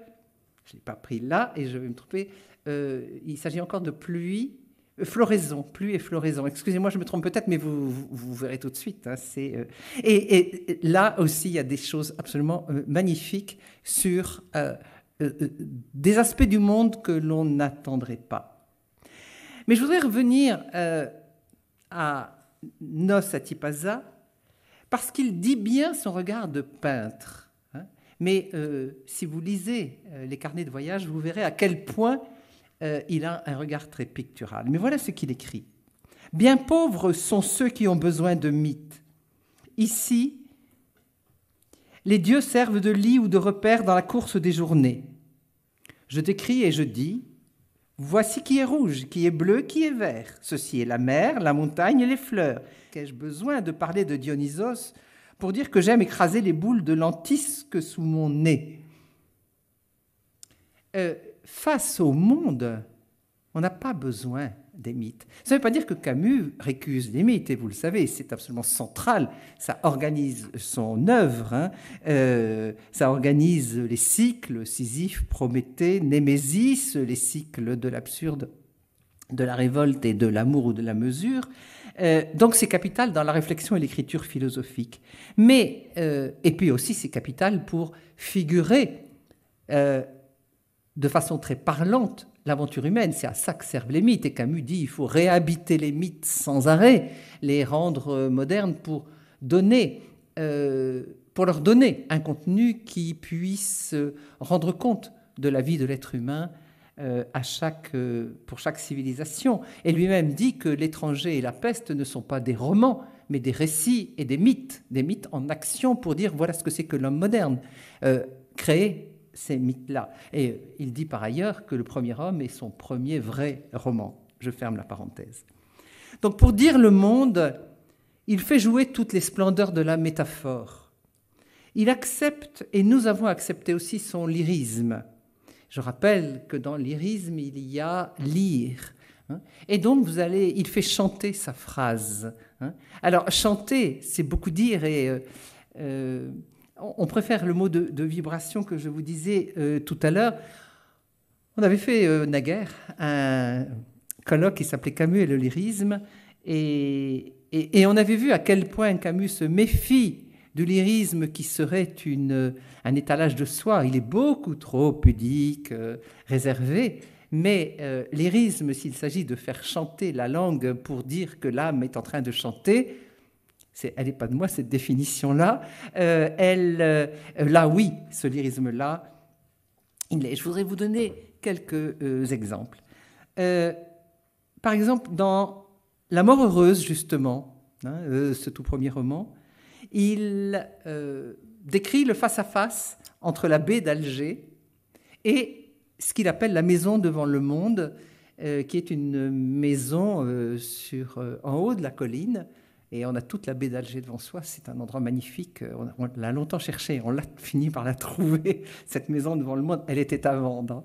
je l'ai pas pris là et je vais me tromper, euh, il s'agit encore de Pluie Floraison, pluie et floraison. Excusez-moi, je me trompe peut-être, mais vous, verrez tout de suite. Hein, c'est, euh, et, là aussi, il y a des choses absolument euh, magnifiques sur euh, des aspects du monde que l'on n'attendrait pas. Mais je voudrais revenir à Nos Atipaza, parce qu'il dit bien son regard de peintre. Hein. Mais si vous lisez les carnets de voyage, vous verrez à quel point euh, il a un regard très pictural. Mais voilà ce qu'il écrit. Bien pauvres sont ceux qui ont besoin de mythes. Ici, les dieux servent de lit ou de repère dans la course des journées. Je t'écris et je dis, voici qui est rouge, qui est bleu, qui est vert. Ceci est la mer, la montagne et les fleurs. Qu'ai-je besoin de parler de Dionysos pour dire que j'aime écraser les boules de lentisque sous mon nez euh, face au monde, on n'a pas besoin des mythes. Ça ne veut pas dire que Camus récuse les mythes, et vous le savez, c'est absolument central. Ça organise son œuvre, hein. euh, ça organise les cycles Sisyphe, Prométhée, Némésis, les cycles de l'absurde, de la révolte et de l'amour ou de la mesure. Euh, donc c'est capital dans la réflexion et l'écriture philosophique. Mais, euh, et puis aussi c'est capital pour figurer de façon très parlante l'aventure humaine. C'est à ça que servent les mythes. Et Camus dit il faut réhabiter les mythes sans arrêt, les rendre euh, modernes pour donner, euh, pour leur donner un contenu qui puisse euh, rendre compte de la vie de l'être humain à chaque, pour chaque civilisation. Et lui-même dit que l'étranger et la peste ne sont pas des romans, mais des récits et des mythes, des mythes en action pour dire voilà ce que c'est que l'homme moderne, créé ces mythes-là. Et euh, il dit par ailleurs que Le Premier Homme est son premier vrai roman. Je ferme la parenthèse. Donc pour dire le monde, il fait jouer toutes les splendeurs de la métaphore. Il accepte, et nous avons accepté aussi son lyrisme. Je rappelle que dans lyrisme, il y a lire. Hein. Et donc, vous allez, il fait chanter sa phrase. Hein. Alors, chanter, c'est beaucoup dire, et euh, euh, on préfère le mot de, vibration que je vous disais euh, tout à l'heure. On avait fait euh, naguère un colloque qui s'appelait Camus et le lyrisme, et, on avait vu à quel point Camus se méfie du lyrisme qui serait un étalage de soi. Il est beaucoup trop pudique, euh, réservé. Mais lyrisme, s'il s'agit de faire chanter la langue pour dire que l'âme est en train de chanter, elle n'est pas de moi, cette définition-là. Euh, elle, euh, là, oui, ce lyrisme-là, il l'est. Je voudrais vous donner quelques euh, exemples. par exemple, dans La mort heureuse, justement, hein, ce tout premier roman, il décrit le face-à-face entre la baie d'Alger et ce qu'il appelle la maison devant le monde, qui est une maison sur, en haut de la colline, et on a toute la baie d'Alger devant soi. C'est un endroit magnifique. Euh, on, l'a longtemps cherché. On l'a fini par la trouver. Cette maison devant le monde, elle était à vendre. Hein.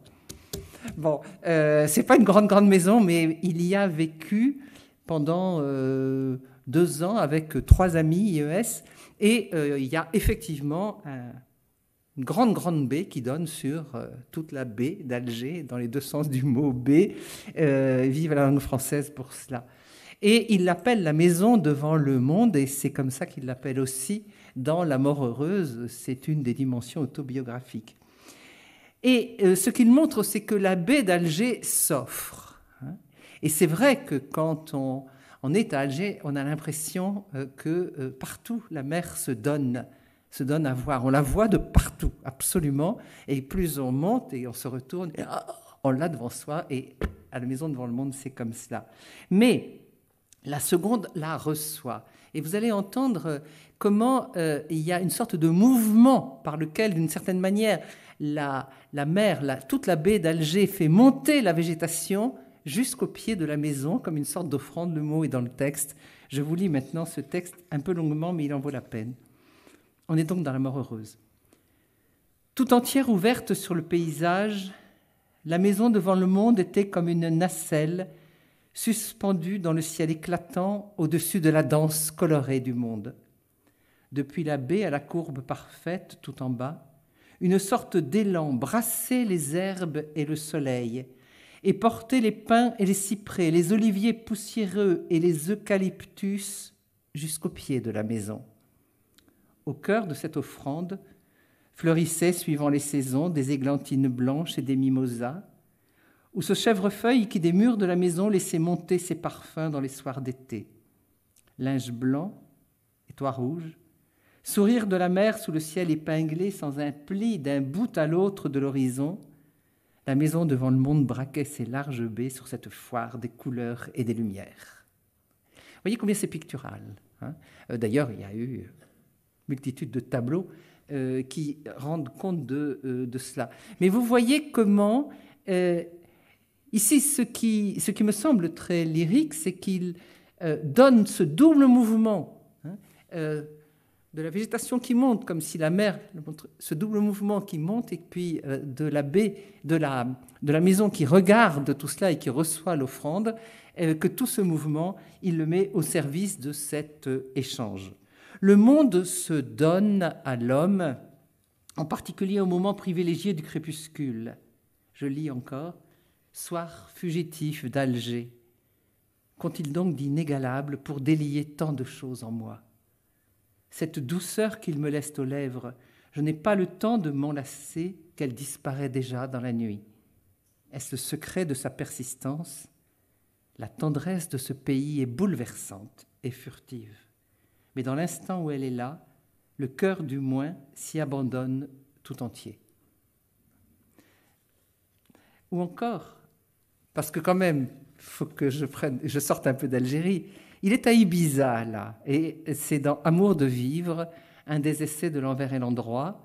Bon, euh, c'est pas une grande, grande maison, mais il y a vécu pendant euh, deux ans avec euh, trois amis IES. Et il y a effectivement une grande, grande baie qui donne sur toute la baie d'Alger, dans les deux sens du mot baie. vive la langue française pour cela. Et il l'appelle la maison devant le monde, et c'est comme ça qu'il l'appelle aussi dans La mort heureuse, c'est une des dimensions autobiographiques. Et euh, ce qu'il montre, c'est que la baie d'Alger s'offre. Hein. Et c'est vrai que quand on, en est à Alger, on a l'impression euh, que euh, partout la mer se donne, se donne à voir. On la voit de partout, absolument. Et plus on monte et on se retourne, oh, on l'a devant soi. Et à la maison devant le monde, c'est comme cela. Mais la seconde la reçoit. Et vous allez entendre euh, comment euh, il y a une sorte de mouvement par lequel, d'une certaine manière, la, la mer, toute la baie d'Alger fait monter la végétation jusqu'au pied de la maison, comme une sorte d'offrande. Le mot est dans le texte. Je vous lis maintenant ce texte un peu longuement, mais il en vaut la peine. On est donc dans la mort heureuse. Tout entière ouverte sur le paysage, la maison devant le monde était comme une nacelle suspendu dans le ciel éclatant au-dessus de la danse colorée du monde. Depuis la baie à la courbe parfaite tout en bas, une sorte d'élan brassait les herbes et le soleil, et portait les pins et les cyprès, les oliviers poussiéreux et les eucalyptus jusqu'au pied de la maison. Au cœur de cette offrande fleurissaient, suivant les saisons, des églantines blanches et des mimosas, ou ce chèvrefeuille qui des murs de la maison laissait monter ses parfums dans les soirs d'été. Linge blanc et toit rouge, sourire de la mer sous le ciel épinglé sans un pli d'un bout à l'autre de l'horizon, la maison devant le monde braquait ses larges baies sur cette foire des couleurs et des lumières. Voyez combien c'est pictural. Hein. Euh, d'ailleurs, il y a eu multitude de tableaux euh, qui rendent compte euh, de, cela. Mais vous voyez comment Ici, ce qui, me semble très lyrique, c'est qu'il euh, donne ce double mouvement hein, euh, de la végétation qui monte, comme si la mer, ce double mouvement qui monte, et puis euh, de la baie, de la, de la maison qui regarde tout cela et qui reçoit l'offrande, que tout ce mouvement, il le met au service de cet échange. Le monde se donne à l'homme, en particulier au moment privilégié du crépuscule. Je lis encore soir fugitif d'Alger, qu'ont-ils donc d'inégalable pour délier tant de choses en moi Cette douceur qu'il me laisse aux lèvres, je n'ai pas le temps de m'enlacer qu'elle disparaît déjà dans la nuit. Est-ce le secret de sa persistance La tendresse de ce pays est bouleversante et furtive. Mais dans l'instant où elle est là, le cœur du moins s'y abandonne tout entier. Ou encore, parce que quand même, faut que je prenne, je sorte un peu d'Algérie. Il est à Ibiza là, et c'est dans Amour de vivre, un des essais de l'envers et l'endroit.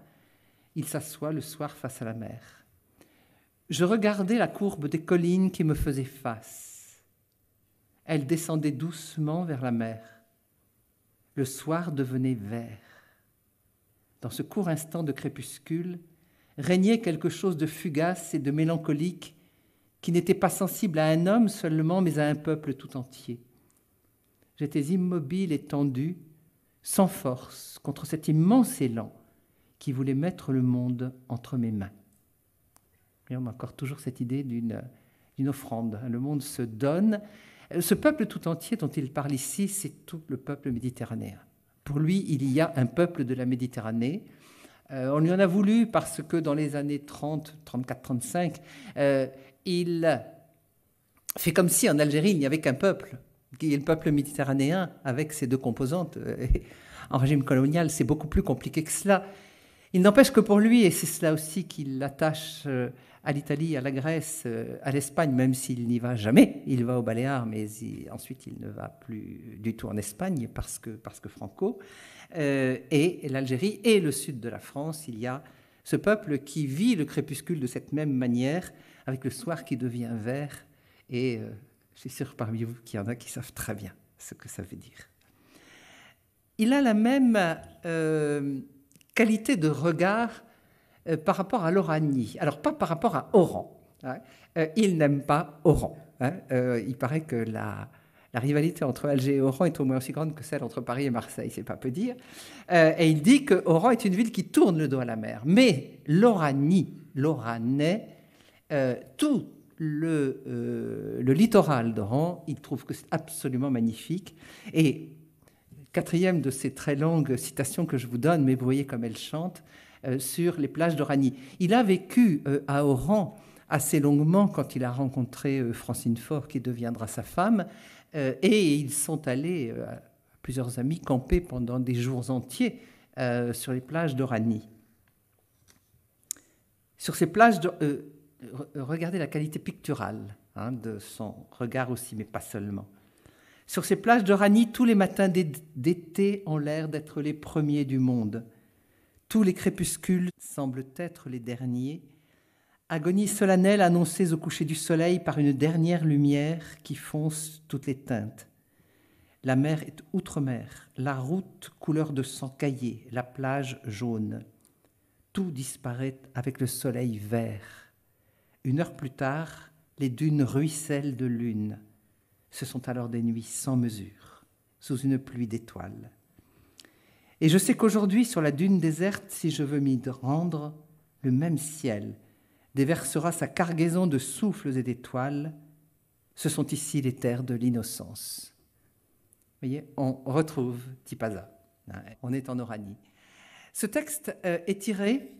Il s'assoit le soir face à la mer. Je regardais la courbe des collines qui me faisait face. Elle descendait doucement vers la mer. Le soir devenait vert. Dans ce court instant de crépuscule, régnait quelque chose de fugace et de mélancolique qui n'était pas sensible à un homme seulement, mais à un peuple tout entier. J'étais immobile et tendu, sans force, contre cet immense élan qui voulait mettre le monde entre mes mains. Et on a encore toujours cette idée d'une offrande. Le monde se donne. Ce peuple tout entier dont il parle ici, c'est tout le peuple méditerranéen. Pour lui, il y a un peuple de la Méditerranée, euh, on lui en a voulu parce que dans les années 30, 34, 35, il fait comme si en Algérie, il n'y avait qu'un peuple, qui est le peuple méditerranéen, avec ses deux composantes. Euh, en régime colonial, c'est beaucoup plus compliqué que cela. Il n'empêche que pour lui, et c'est cela aussi qu'il l'attache euh, à l'Italie, à la Grèce, euh, à l'Espagne, même s'il n'y va jamais, il va au Baléares, mais ensuite il ne va plus du tout en Espagne parce que, Franco, et l'Algérie et le sud de la France, il y a ce peuple qui vit le crépuscule de cette même manière, avec le soir qui devient vert. Et c'est euh, je suis sûr parmi vous qu'il y en a qui savent très bien ce que ça veut dire. Il a la même euh, qualité de regard euh, par rapport à l'Oranie. Alors, pas par rapport à Oran. Hein. il n'aime pas Oran. Hein. il paraît que la, rivalité entre Alger et Oran est au moins aussi grande que celle entre Paris et Marseille, c'est pas peu dire. et il dit que Oran est une ville qui tourne le dos à la mer. Mais l'Oranie, l'Oranais, euh, tout le, euh, littoral d'Oran. Il trouve que c'est absolument magnifique. Et quatrième de ces très longues citations que je vous donne, mais vous voyez comme elle chante, euh, sur les plages d'Oranie. Il a vécu à Oran assez longuement quand il a rencontré Francine Faure, qui deviendra sa femme, et ils sont allés, plusieurs amis, camper pendant des jours entiers sur les plages d'Oranie. Sur ces plages, de, regardez la qualité picturale hein, de son regard aussi, mais pas seulement. Sur ces plages de tous les matins d'été ont l'air d'être les premiers du monde. Tous les crépuscules semblent être les derniers. Agonie solennelle annoncée au coucher du soleil par une dernière lumière qui fonce toutes les teintes. La mer est outre-mer, la route couleur de sang caillé, la plage jaune. Tout disparaît avec le soleil vert. Une heure plus tard, les dunes ruissellent de lune. Ce sont alors des nuits sans mesure, sous une pluie d'étoiles. Et je sais qu'aujourd'hui, sur la dune déserte, si je veux m'y rendre, le même ciel déversera sa cargaison de souffles et d'étoiles. Ce sont ici les terres de l'innocence. Vous voyez, on retrouve Tipaza. On est en Oranie. Ce texte euh, est tiré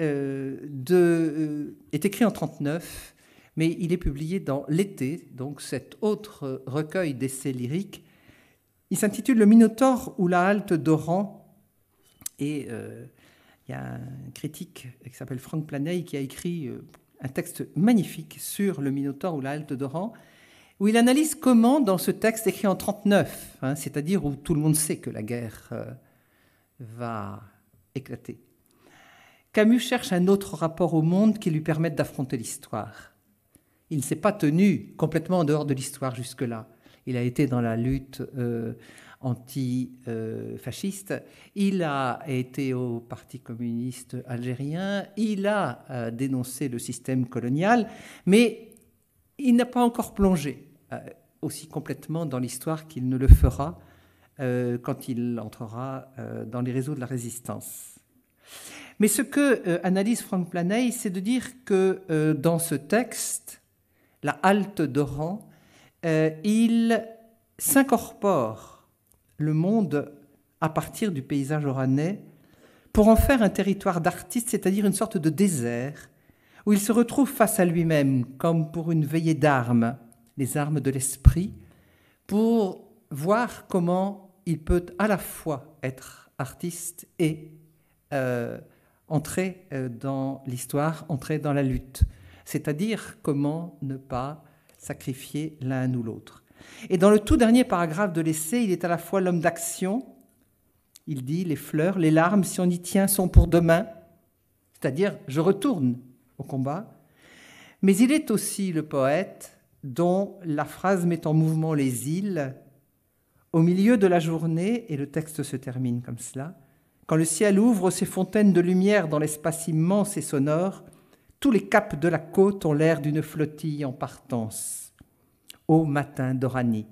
euh, de, euh, est écrit en 39, mais il est publié dans L'été, donc cet autre recueil d'essais lyriques. Il s'intitule Le Minotaure ou la halte d'Oran. Et euh, il y a un critique qui s'appelle Franck Planey qui a écrit un texte magnifique sur le Minotaure ou la halte d'Oran, où il analyse comment, dans ce texte écrit en 39, hein, c'est-à-dire où tout le monde sait que la guerre va éclater Camus cherche un autre rapport au monde qui lui permette d'affronter l'histoire. Il ne s'est pas tenu complètement en dehors de l'histoire jusque-là. Il a été dans la lutte euh, antifasciste, euh, il a été au Parti communiste algérien. Il a euh, dénoncé le système colonial. Mais il n'a pas encore plongé aussi complètement dans l'histoire qu'il ne le fera quand il entrera dans les réseaux de la résistance. Mais ce que euh, analyse Frank Planey, c'est de dire que euh, dans ce texte, la halte d'Oran, euh, il s'incorpore le monde à partir du paysage oranais pour en faire un territoire d'artiste, c'est-à-dire une sorte de désert, où il se retrouve face à lui-même, comme pour une veillée d'armes, les armes de l'esprit, pour voir comment il peut à la fois être artiste et entrer euh, dans l'histoire, entrer dans la lutte. C'est-à-dire comment ne pas sacrifier l'un ou l'autre. Et dans le tout dernier paragraphe de l'essai, il est à la fois l'homme d'action, il dit les fleurs, les larmes, si on y tient, sont pour demain, c'est-à-dire je retourne au combat, mais il est aussi le poète dont la phrase met en mouvement les îles au milieu de la journée, et le texte se termine comme cela, quand le ciel ouvre ses fontaines de lumière dans l'espace immense et sonore, tous les caps de la côte ont l'air d'une flottille en partance. Au matin d'Oranie.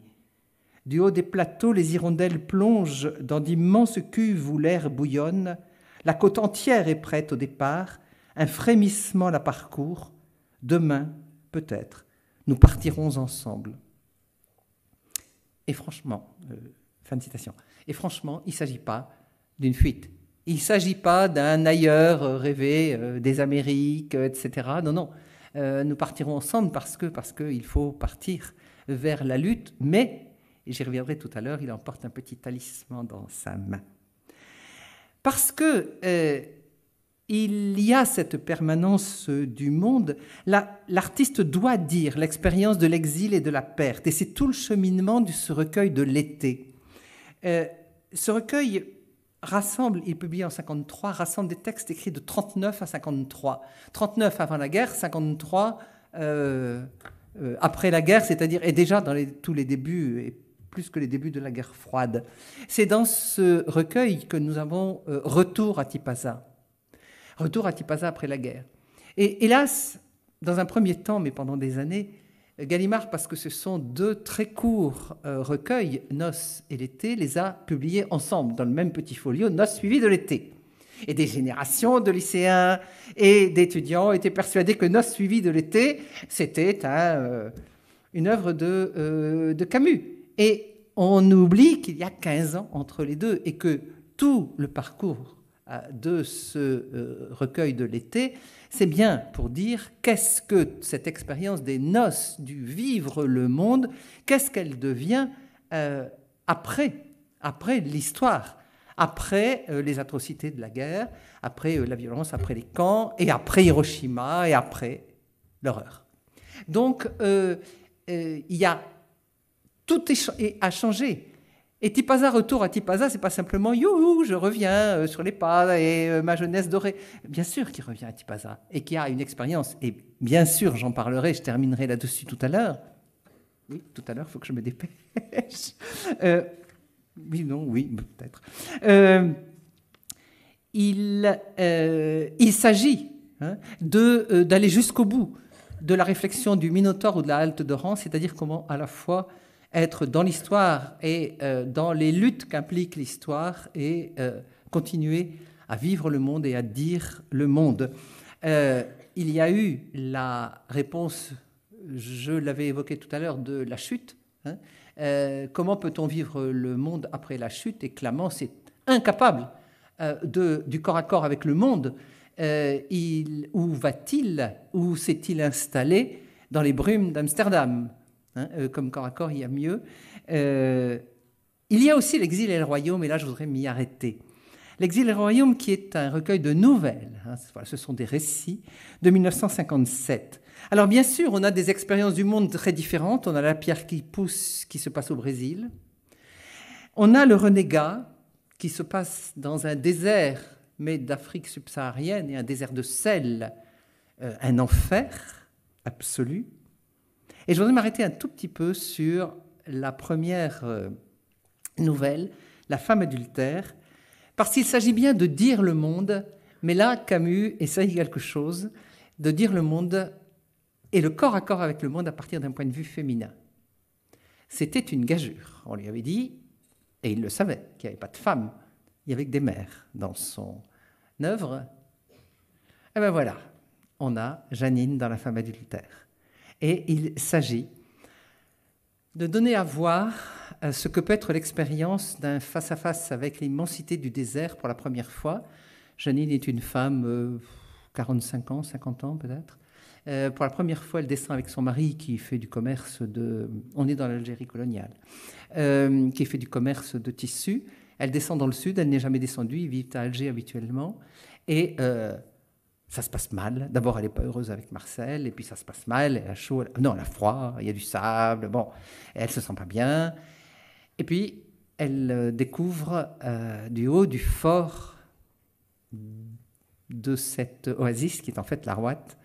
Du haut des plateaux, les hirondelles plongent dans d'immenses cuves où l'air bouillonne. La côte entière est prête au départ. Un frémissement la parcourt. Demain, peut-être, nous partirons ensemble. Et franchement, euh, fin de citation. Et franchement, il ne s'agit pas d'une fuite. Il ne s'agit pas d'un ailleurs rêvé euh, des Amériques, euh, etc. Non, non. Euh, nous partirons ensemble parce que parce qu'il faut partir vers la lutte, mais, et j'y reviendrai tout à l'heure, il emporte un petit talisman dans sa main. Parce que il y a cette permanence du monde, l'artiste doit dire l'expérience de l'exil et de la perte, et c'est tout le cheminement de ce recueil de l'été. ce recueil rassemble, il publie en 53, rassemble des textes écrits de 39 à 53. 39 avant la guerre, 53 euh, euh, après la guerre, c'est-à-dire, et déjà dans les, tous les débuts, et plus que les débuts de la guerre froide. C'est dans ce recueil que nous avons euh, Retour à Tipaza. Retour à Tipaza après la guerre. Et hélas, dans un premier temps, mais pendant des années, Gallimard, parce que ce sont deux très courts euh, recueils, Noce et l'été, les a publiés ensemble dans le même petit folio, Noce suivi de l'été. Et des générations de lycéens et d'étudiants étaient persuadés que Noce suivi de l'été, c'était euh, une œuvre de, euh, de Camus. Et on oublie qu'il y a 15 ans entre les deux et que tout le parcours de ce euh, recueil de l'été, c'est bien pour dire qu'est-ce que cette expérience des noces, du vivre le monde, qu'est-ce qu'elle devient euh, après, après l'histoire, après euh, les atrocités de la guerre, après la violence, après les camps, et après Hiroshima, et après l'horreur. Donc, il y a tout a changé et Tipaza, retour à Tipaza, c'est pas simplement youhou, je reviens euh, sur les pas et euh, ma jeunesse dorée. Bien sûr qu'il revient à Tipaza et qu'il a une expérience. Et bien sûr, j'en parlerai, je terminerai là-dessus tout à l'heure. Oui, tout à l'heure, il faut que je me dépêche. Euh, oui, non, oui, peut-être. il il s'agit hein, de d'aller jusqu'au bout de la réflexion du Minotaure ou de la halte de c'est-à-dire comment à la fois être dans l'histoire et euh, dans les luttes qu'implique l'histoire et euh, continuer à vivre le monde et à dire le monde. Euh, il y a eu la réponse, je l'avais évoqué tout à l'heure, de la chute. Hein. comment peut-on vivre le monde après la chute Et Clamence est incapable de, du corps à corps avec le monde. il, où va-t-il Où s'est-il installé dans les brumes d'Amsterdam Hein, euh, comme corps à corps, il y a mieux. Euh, il y a aussi l'exil et le royaume, et là je voudrais m'y arrêter. L'exil et le royaume qui est un recueil de nouvelles, hein, voilà, ce sont des récits, de 1957. Alors bien sûr, on a des expériences du monde très différentes. On a la pierre qui pousse qui se passe au Brésil. On a le renégat qui se passe dans un désert, mais d'Afrique subsaharienne, et un désert de sel, euh, un enfer absolu. Et je voudrais m'arrêter un tout petit peu sur la première euh, nouvelle, la femme adultère, parce qu'il s'agit bien de dire le monde, mais là, Camus essaye quelque chose, de dire le monde et le corps à corps avec le monde à partir d'un point de vue féminin. C'était une gageure, on lui avait dit, et il le savait, qu'il n'y avait pas de femme, il n'y avait que des mères dans son œuvre. Et eh bien voilà, on a Janine dans La femme adultère. Et il s'agit de donner à voir euh, ce que peut être l'expérience d'un face-à-face avec l'immensité du désert pour la première fois. Janine est une femme, 45 euh, ans, 50 ans peut-être. Euh, pour la première fois, elle descend avec son mari qui fait du commerce de... On est dans l'Algérie coloniale, qui fait du commerce de tissus. Elle descend dans le sud, elle n'est jamais descendue, ils vivent à Alger habituellement. Et ça se passe mal. D'abord, elle n'est pas heureuse avec Marcel, et puis ça se passe mal, elle a chaud, non, elle a froid, il y a du sable, bon, elle se sent pas bien. Et puis, elle euh, découvre euh, du haut du fort de cette oasis qui est en fait la roite,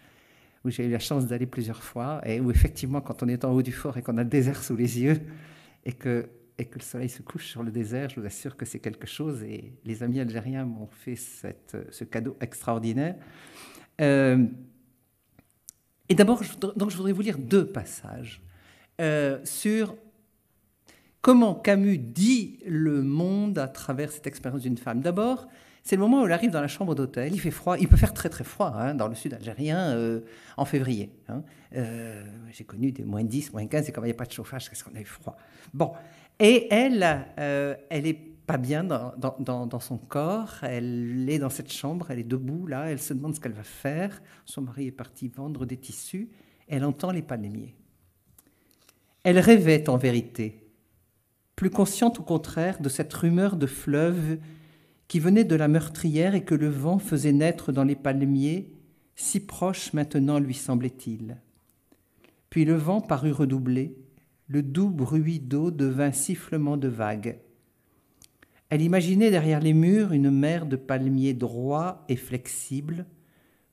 où j'ai eu la chance d'aller plusieurs fois, et où effectivement, quand on est en haut du fort et qu'on a le désert sous les yeux, et que et que le soleil se couche sur le désert, je vous assure que c'est quelque chose. Et les amis algériens m'ont fait cette, ce cadeau extraordinaire. Euh, et d'abord, donc je voudrais vous lire deux passages euh, sur comment Camus dit le monde à travers cette expérience d'une femme. D'abord, c'est le moment où il arrive dans la chambre d'hôtel, il fait froid, il peut faire très très froid hein, dans le sud algérien euh, en février. Hein. J'ai connu des moins 10, moins 15, et quand il n'y a pas de chauffage, qu'est-ce qu'on a eu froid. Bon, et elle, euh, elle est pas bien dans, son corps, elle est dans cette chambre, elle est debout là, elle se demande ce qu'elle va faire. Son mari est parti vendre des tissus, elle entend les palmiers. Elle rêvait en vérité, plus consciente au contraire de cette rumeur de fleuve qui venait de la meurtrière et que le vent faisait naître dans les palmiers, si proche maintenant lui semblait-il. Puis le vent parut redoubler, le doux bruit d'eau devint sifflement de vagues. Elle imaginait derrière les murs une mer de palmiers droits et flexibles,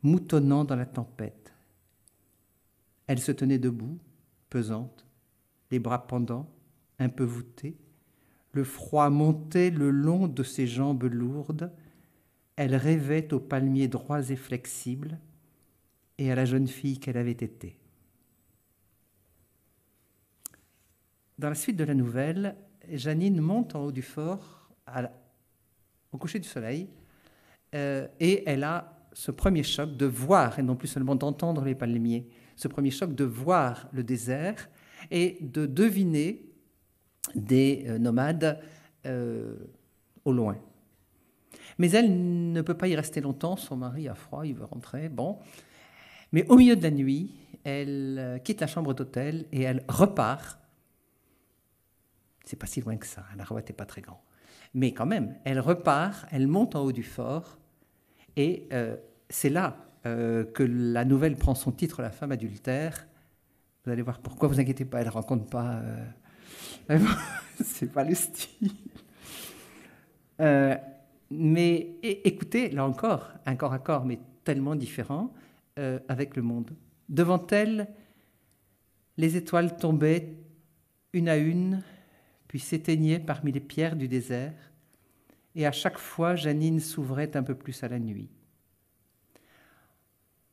moutonnant dans la tempête. Elle se tenait debout, pesante, les bras pendants, un peu voûtée. Le froid montait le long de ses jambes lourdes. Elle rêvait aux palmiers droits et flexibles et à la jeune fille qu'elle avait été. Dans la suite de la nouvelle, Janine monte en haut du fort au coucher du soleil euh, et elle a ce premier choc de voir, et non plus seulement d'entendre les palmiers, ce premier choc de voir le désert et de deviner des euh, nomades euh, au loin. Mais elle ne peut pas y rester longtemps, son mari a froid, il veut rentrer, bon. Mais au milieu de la nuit, elle quitte la chambre d'hôtel et elle repart c'est pas si loin que ça, hein, la n'est pas très grand. Mais quand même, elle repart, elle monte en haut du fort, et euh, c'est là euh, que la nouvelle prend son titre, La femme adultère. Vous allez voir pourquoi, vous inquiétez pas, elle rencontre pas. Euh, c'est pas le style. mais écoutez, là encore, un corps à corps, mais tellement différent avec le monde. Devant elle, les étoiles tombaient une à une, puis s'éteignait parmi les pierres du désert, et à chaque fois Janine s'ouvrait un peu plus à la nuit.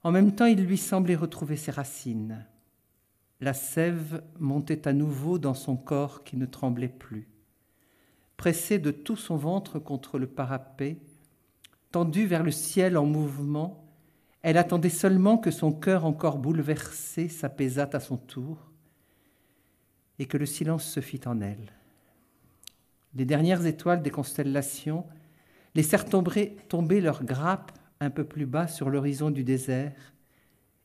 En même temps, il lui semblait retrouver ses racines. La sève montait à nouveau dans son corps qui ne tremblait plus. Pressée de tout son ventre contre le parapet, tendue vers le ciel en mouvement, elle attendait seulement que son cœur encore bouleversé s'apaisât à son tour et que le silence se fit en elle. Les dernières étoiles des constellations laissèrent tomber, leurs grappes un peu plus bas sur l'horizon du désert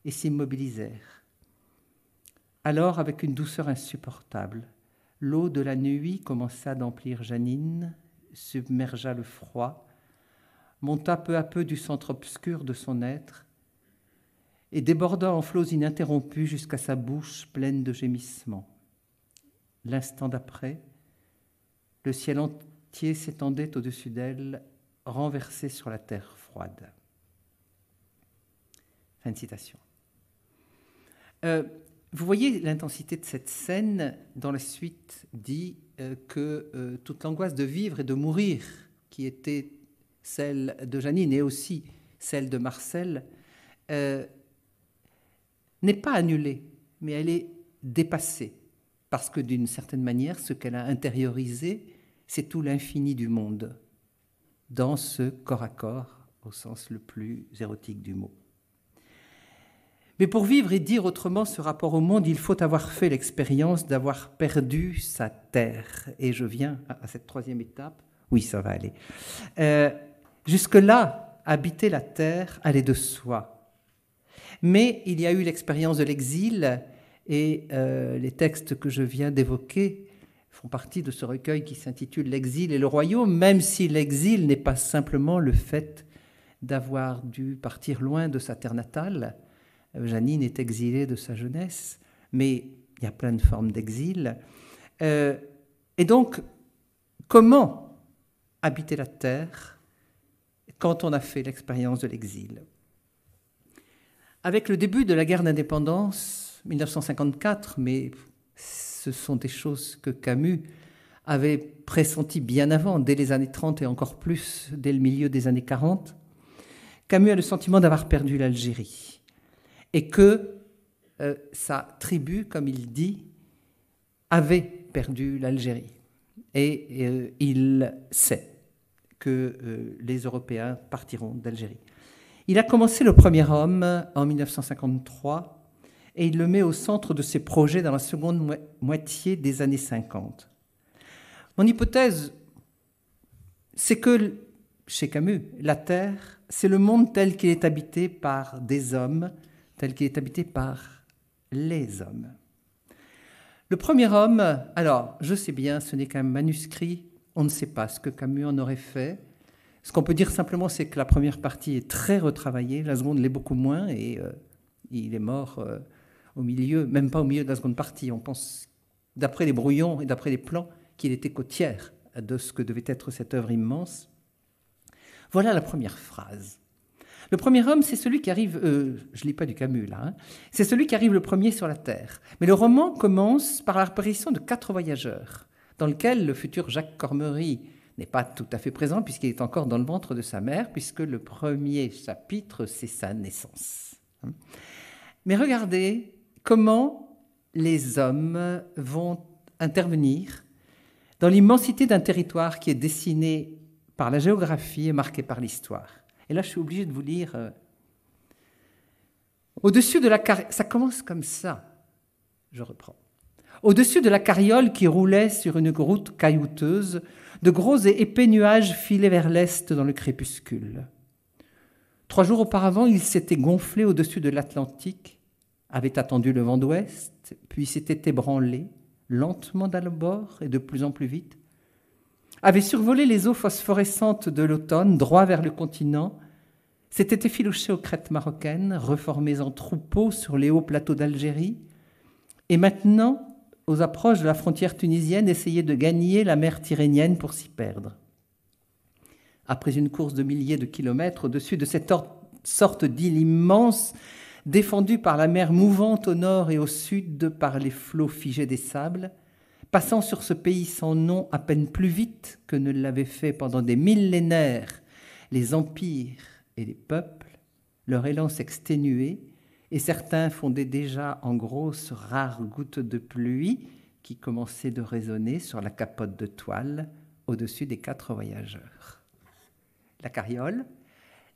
et s'immobilisèrent. Alors, avec une douceur insupportable, l'eau de la nuit commença d'emplir Janine, submergea le froid, monta peu à peu du centre obscur de son être et déborda en flots ininterrompus jusqu'à sa bouche pleine de gémissements. L'instant d'après, le ciel entier s'étendait au-dessus d'elle, renversé sur la terre froide. Fin de citation. Euh, vous voyez l'intensité de cette scène dans la suite dit euh, que euh, toute l'angoisse de vivre et de mourir qui était celle de Janine et aussi celle de Marcel n'est pas annulée, mais elle est dépassée parce que d'une certaine manière, ce qu'elle a intériorisé c'est tout l'infini du monde, dans ce corps à corps, au sens le plus érotique du mot. Mais pour vivre et dire autrement ce rapport au monde, il faut avoir fait l'expérience d'avoir perdu sa terre. Et je viens à cette troisième étape. Oui, ça va aller. Euh, jusque-là, habiter la terre allait de soi. Mais il y a eu l'expérience de l'exil et euh, les textes que je viens d'évoquer font partie de ce recueil qui s'intitule L'exil et le royaume, même si l'exil n'est pas simplement le fait d'avoir dû partir loin de sa terre natale. Janine est exilée de sa jeunesse, mais il y a plein de formes d'exil. Euh, et donc, comment habiter la terre quand on a fait l'expérience de l'exil Avec le début de la guerre d'indépendance, 1954, mais ce sont des choses que Camus avait pressenties bien avant, dès les années 30 et encore plus dès le milieu des années 40. Camus a le sentiment d'avoir perdu l'Algérie et que euh, sa tribu, comme il dit, avait perdu l'Algérie. Et euh, il sait que euh, les Européens partiront d'Algérie. Il a commencé le premier homme en 1953 et il le met au centre de ses projets dans la seconde moitié des années 50. Mon hypothèse, c'est que chez Camus, la Terre, c'est le monde tel qu'il est habité par des hommes, tel qu'il est habité par les hommes. Le premier homme, alors je sais bien, ce n'est qu'un manuscrit, on ne sait pas ce que Camus en aurait fait. Ce qu'on peut dire simplement, c'est que la première partie est très retravaillée, la seconde l'est beaucoup moins, et euh, il est mort euh, au milieu, même pas au milieu de la seconde partie. On pense, d'après les brouillons et d'après les plans, qu'il était côtière de ce que devait être cette œuvre immense. Voilà la première phrase. Le premier homme, c'est celui qui arrive, euh, je ne lis pas du Camus là, hein. c'est celui qui arrive le premier sur la Terre. Mais le roman commence par l'apparition de quatre voyageurs, dans lequel le futur Jacques Cormery n'est pas tout à fait présent puisqu'il est encore dans le ventre de sa mère, puisque le premier chapitre, c'est sa naissance. Mais regardez comment les hommes vont intervenir dans l'immensité d'un territoire qui est dessiné par la géographie et marqué par l'histoire. Et là, je suis obligé de vous lire. Euh, au-dessus de la ça commence comme ça. Je reprends. Au-dessus de la carriole qui roulait sur une route caillouteuse, de gros et épais nuages filaient vers l'est dans le crépuscule. Trois jours auparavant, ils s'étaient gonflés au-dessus de l'Atlantique avait attendu le vent d'ouest, puis s'était ébranlé, lentement d'abord et de plus en plus vite, avait survolé les eaux phosphorescentes de l'automne droit vers le continent, s'était effiloché aux crêtes marocaines, reformées en troupeaux sur les hauts plateaux d'Algérie, et maintenant, aux approches de la frontière tunisienne, essayait de gagner la mer Tyrrhénienne pour s'y perdre. Après une course de milliers de kilomètres au-dessus de cette sorte d'île immense, défendu par la mer mouvante au nord et au sud par les flots figés des sables, passant sur ce pays sans nom à peine plus vite que ne l'avaient fait pendant des millénaires les empires et les peuples, leur élan s'exténuait, et certains fondaient déjà en grosses rares gouttes de pluie qui commençaient de résonner sur la capote de toile au-dessus des quatre voyageurs. La carriole,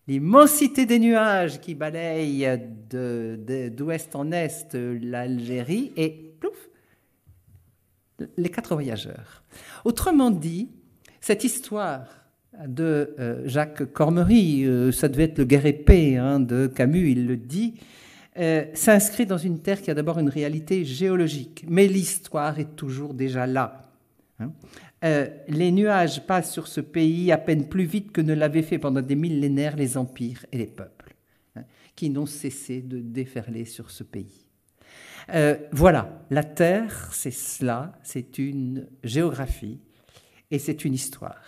l'immensité des nuages qui balayent d'ouest de, en est l'Algérie et les quatre voyageurs. Autrement dit, cette histoire de euh, Jacques Cormery, euh, ça devait être le guerre épée hein, de Camus, il le dit, euh, s'inscrit dans une terre qui a d'abord une réalité géologique, mais l'histoire est toujours déjà là. Hein. Euh, les nuages passent sur ce pays à peine plus vite que ne l'avaient fait pendant des millénaires les empires et les peuples, hein, qui n'ont cessé de déferler sur ce pays. Euh, voilà, la Terre, c'est cela, c'est une géographie et c'est une histoire.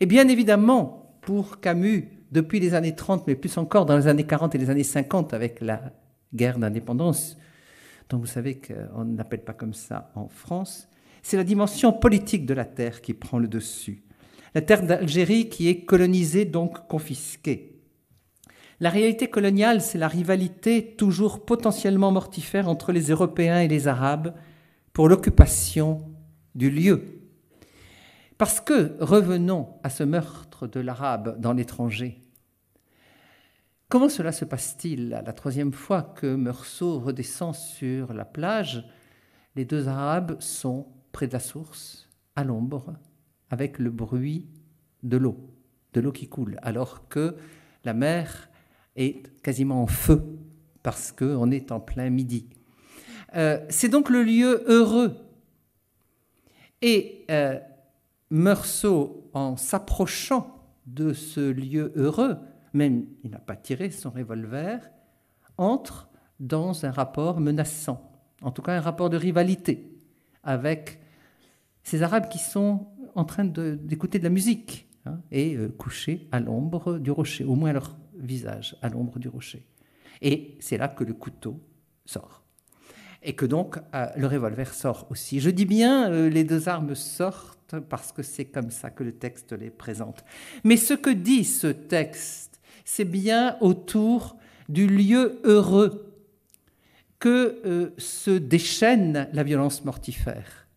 Et bien évidemment, pour Camus, depuis les années 30, mais plus encore dans les années 40 et les années 50 avec la guerre d'indépendance, dont vous savez qu'on n'appelle pas comme ça en France, c'est la dimension politique de la terre qui prend le dessus. La terre d'Algérie qui est colonisée, donc confisquée. La réalité coloniale, c'est la rivalité toujours potentiellement mortifère entre les Européens et les Arabes pour l'occupation du lieu. Parce que, revenons à ce meurtre de l'Arabe dans l'étranger, comment cela se passe-t-il La troisième fois que Meursault redescend sur la plage, les deux Arabes sont près de la source, à l'ombre, avec le bruit de l'eau, de l'eau qui coule, alors que la mer est quasiment en feu, parce qu'on est en plein midi. Euh, c'est donc le lieu heureux. Et euh, Meursault, en s'approchant de ce lieu heureux, même il n'a pas tiré son revolver, entre dans un rapport menaçant, en tout cas un rapport de rivalité avec ces Arabes qui sont en train d'écouter de, la musique hein, et euh, couchés à l'ombre du rocher, au moins leur visage à l'ombre du rocher. Et c'est là que le couteau sort. Et que donc euh, le revolver sort aussi. Je dis bien, euh, les deux armes sortent parce que c'est comme ça que le texte les présente. Mais ce que dit ce texte, c'est bien autour du lieu heureux que euh, se déchaîne la violence mortifère.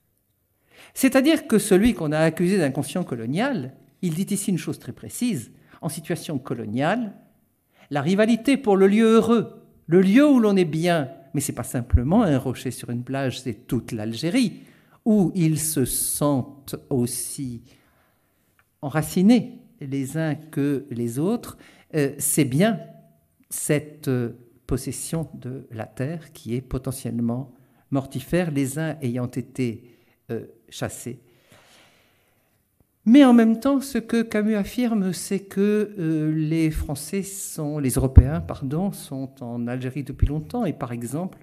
C'est-à-dire que celui qu'on a accusé d'inconscient colonial, il dit ici une chose très précise, en situation coloniale, la rivalité pour le lieu heureux, le lieu où l'on est bien, mais ce n'est pas simplement un rocher sur une plage, c'est toute l'Algérie, où ils se sentent aussi enracinés les uns que les autres, euh, c'est bien cette... Euh, possession de la terre qui est potentiellement mortifère, les uns ayant été euh, chassés. Mais en même temps, ce que Camus affirme, c'est que euh, les Français sont, les Européens, pardon, sont en Algérie depuis longtemps, et par exemple,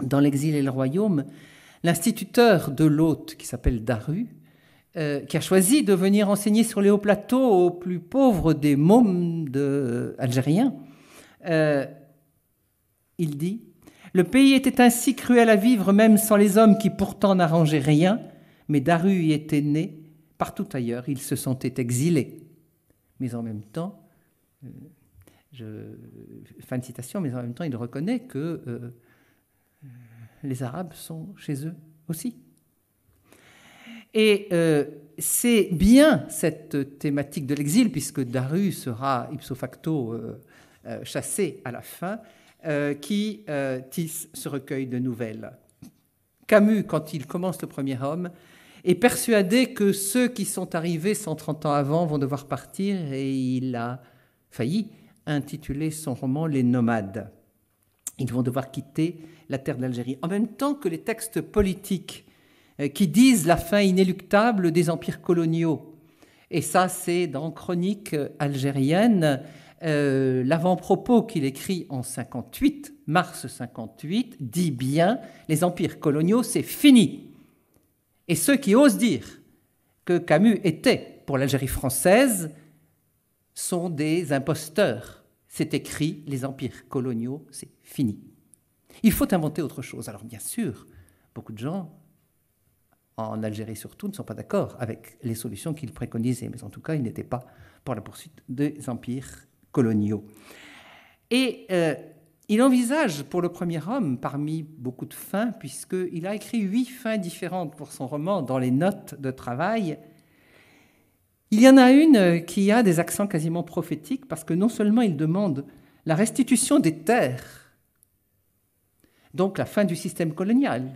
dans l'exil et le royaume, l'instituteur de l'hôte qui s'appelle Daru, euh, qui a choisi de venir enseigner sur les hauts plateaux aux plus pauvres des mômes de, algériens, il dit Le pays était ainsi cruel à vivre, même sans les hommes qui pourtant n'arrangeaient rien, mais Daru y était né. Partout ailleurs, il se sentait exilé. Mais en même temps, euh, fin de citation, mais en même temps, il reconnaît que euh, les Arabes sont chez eux aussi. Et euh, c'est bien cette thématique de l'exil, puisque Daru sera ipso facto chassé à la fin, euh, qui euh, tisse ce recueil de nouvelles. Camus, quand il commence le premier homme, est persuadé que ceux qui sont arrivés 130 ans avant vont devoir partir et il a failli intituler son roman Les Nomades. Ils vont devoir quitter la terre d'Algérie. En même temps que les textes politiques euh, qui disent la fin inéluctable des empires coloniaux. Et ça, c'est dans Chronique algérienne, euh, l'avant-propos qu'il écrit en 58, mars 58, dit bien les empires coloniaux, c'est fini. Et ceux qui osent dire que Camus était pour l'Algérie française sont des imposteurs. C'est écrit les empires coloniaux, c'est fini. Il faut inventer autre chose. Alors bien sûr, beaucoup de gens en Algérie surtout, ne sont pas d'accord avec les solutions qu'il préconisait. Mais en tout cas, il n'était pas pour la poursuite des empires coloniaux. Et euh, il envisage pour le premier homme, parmi beaucoup de fins, puisqu'il a écrit huit fins différentes pour son roman dans les notes de travail, il y en a une qui a des accents quasiment prophétiques, parce que non seulement il demande la restitution des terres, donc la fin du système colonial,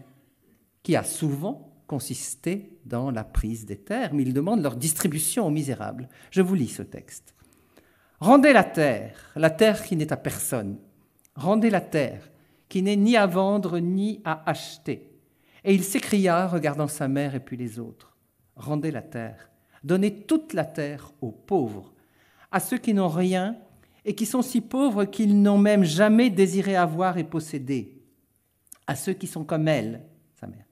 qui a souvent consisté dans la prise des terres, mais il demande leur distribution aux misérables. Je vous lis ce texte. Rendez la terre, la terre qui n'est à personne. Rendez la terre, qui n'est ni à vendre ni à acheter. Et il s'écria, regardant sa mère et puis les autres. Rendez la terre, donnez toute la terre aux pauvres, à ceux qui n'ont rien et qui sont si pauvres qu'ils n'ont même jamais désiré avoir et posséder, à ceux qui sont comme elle, sa mère.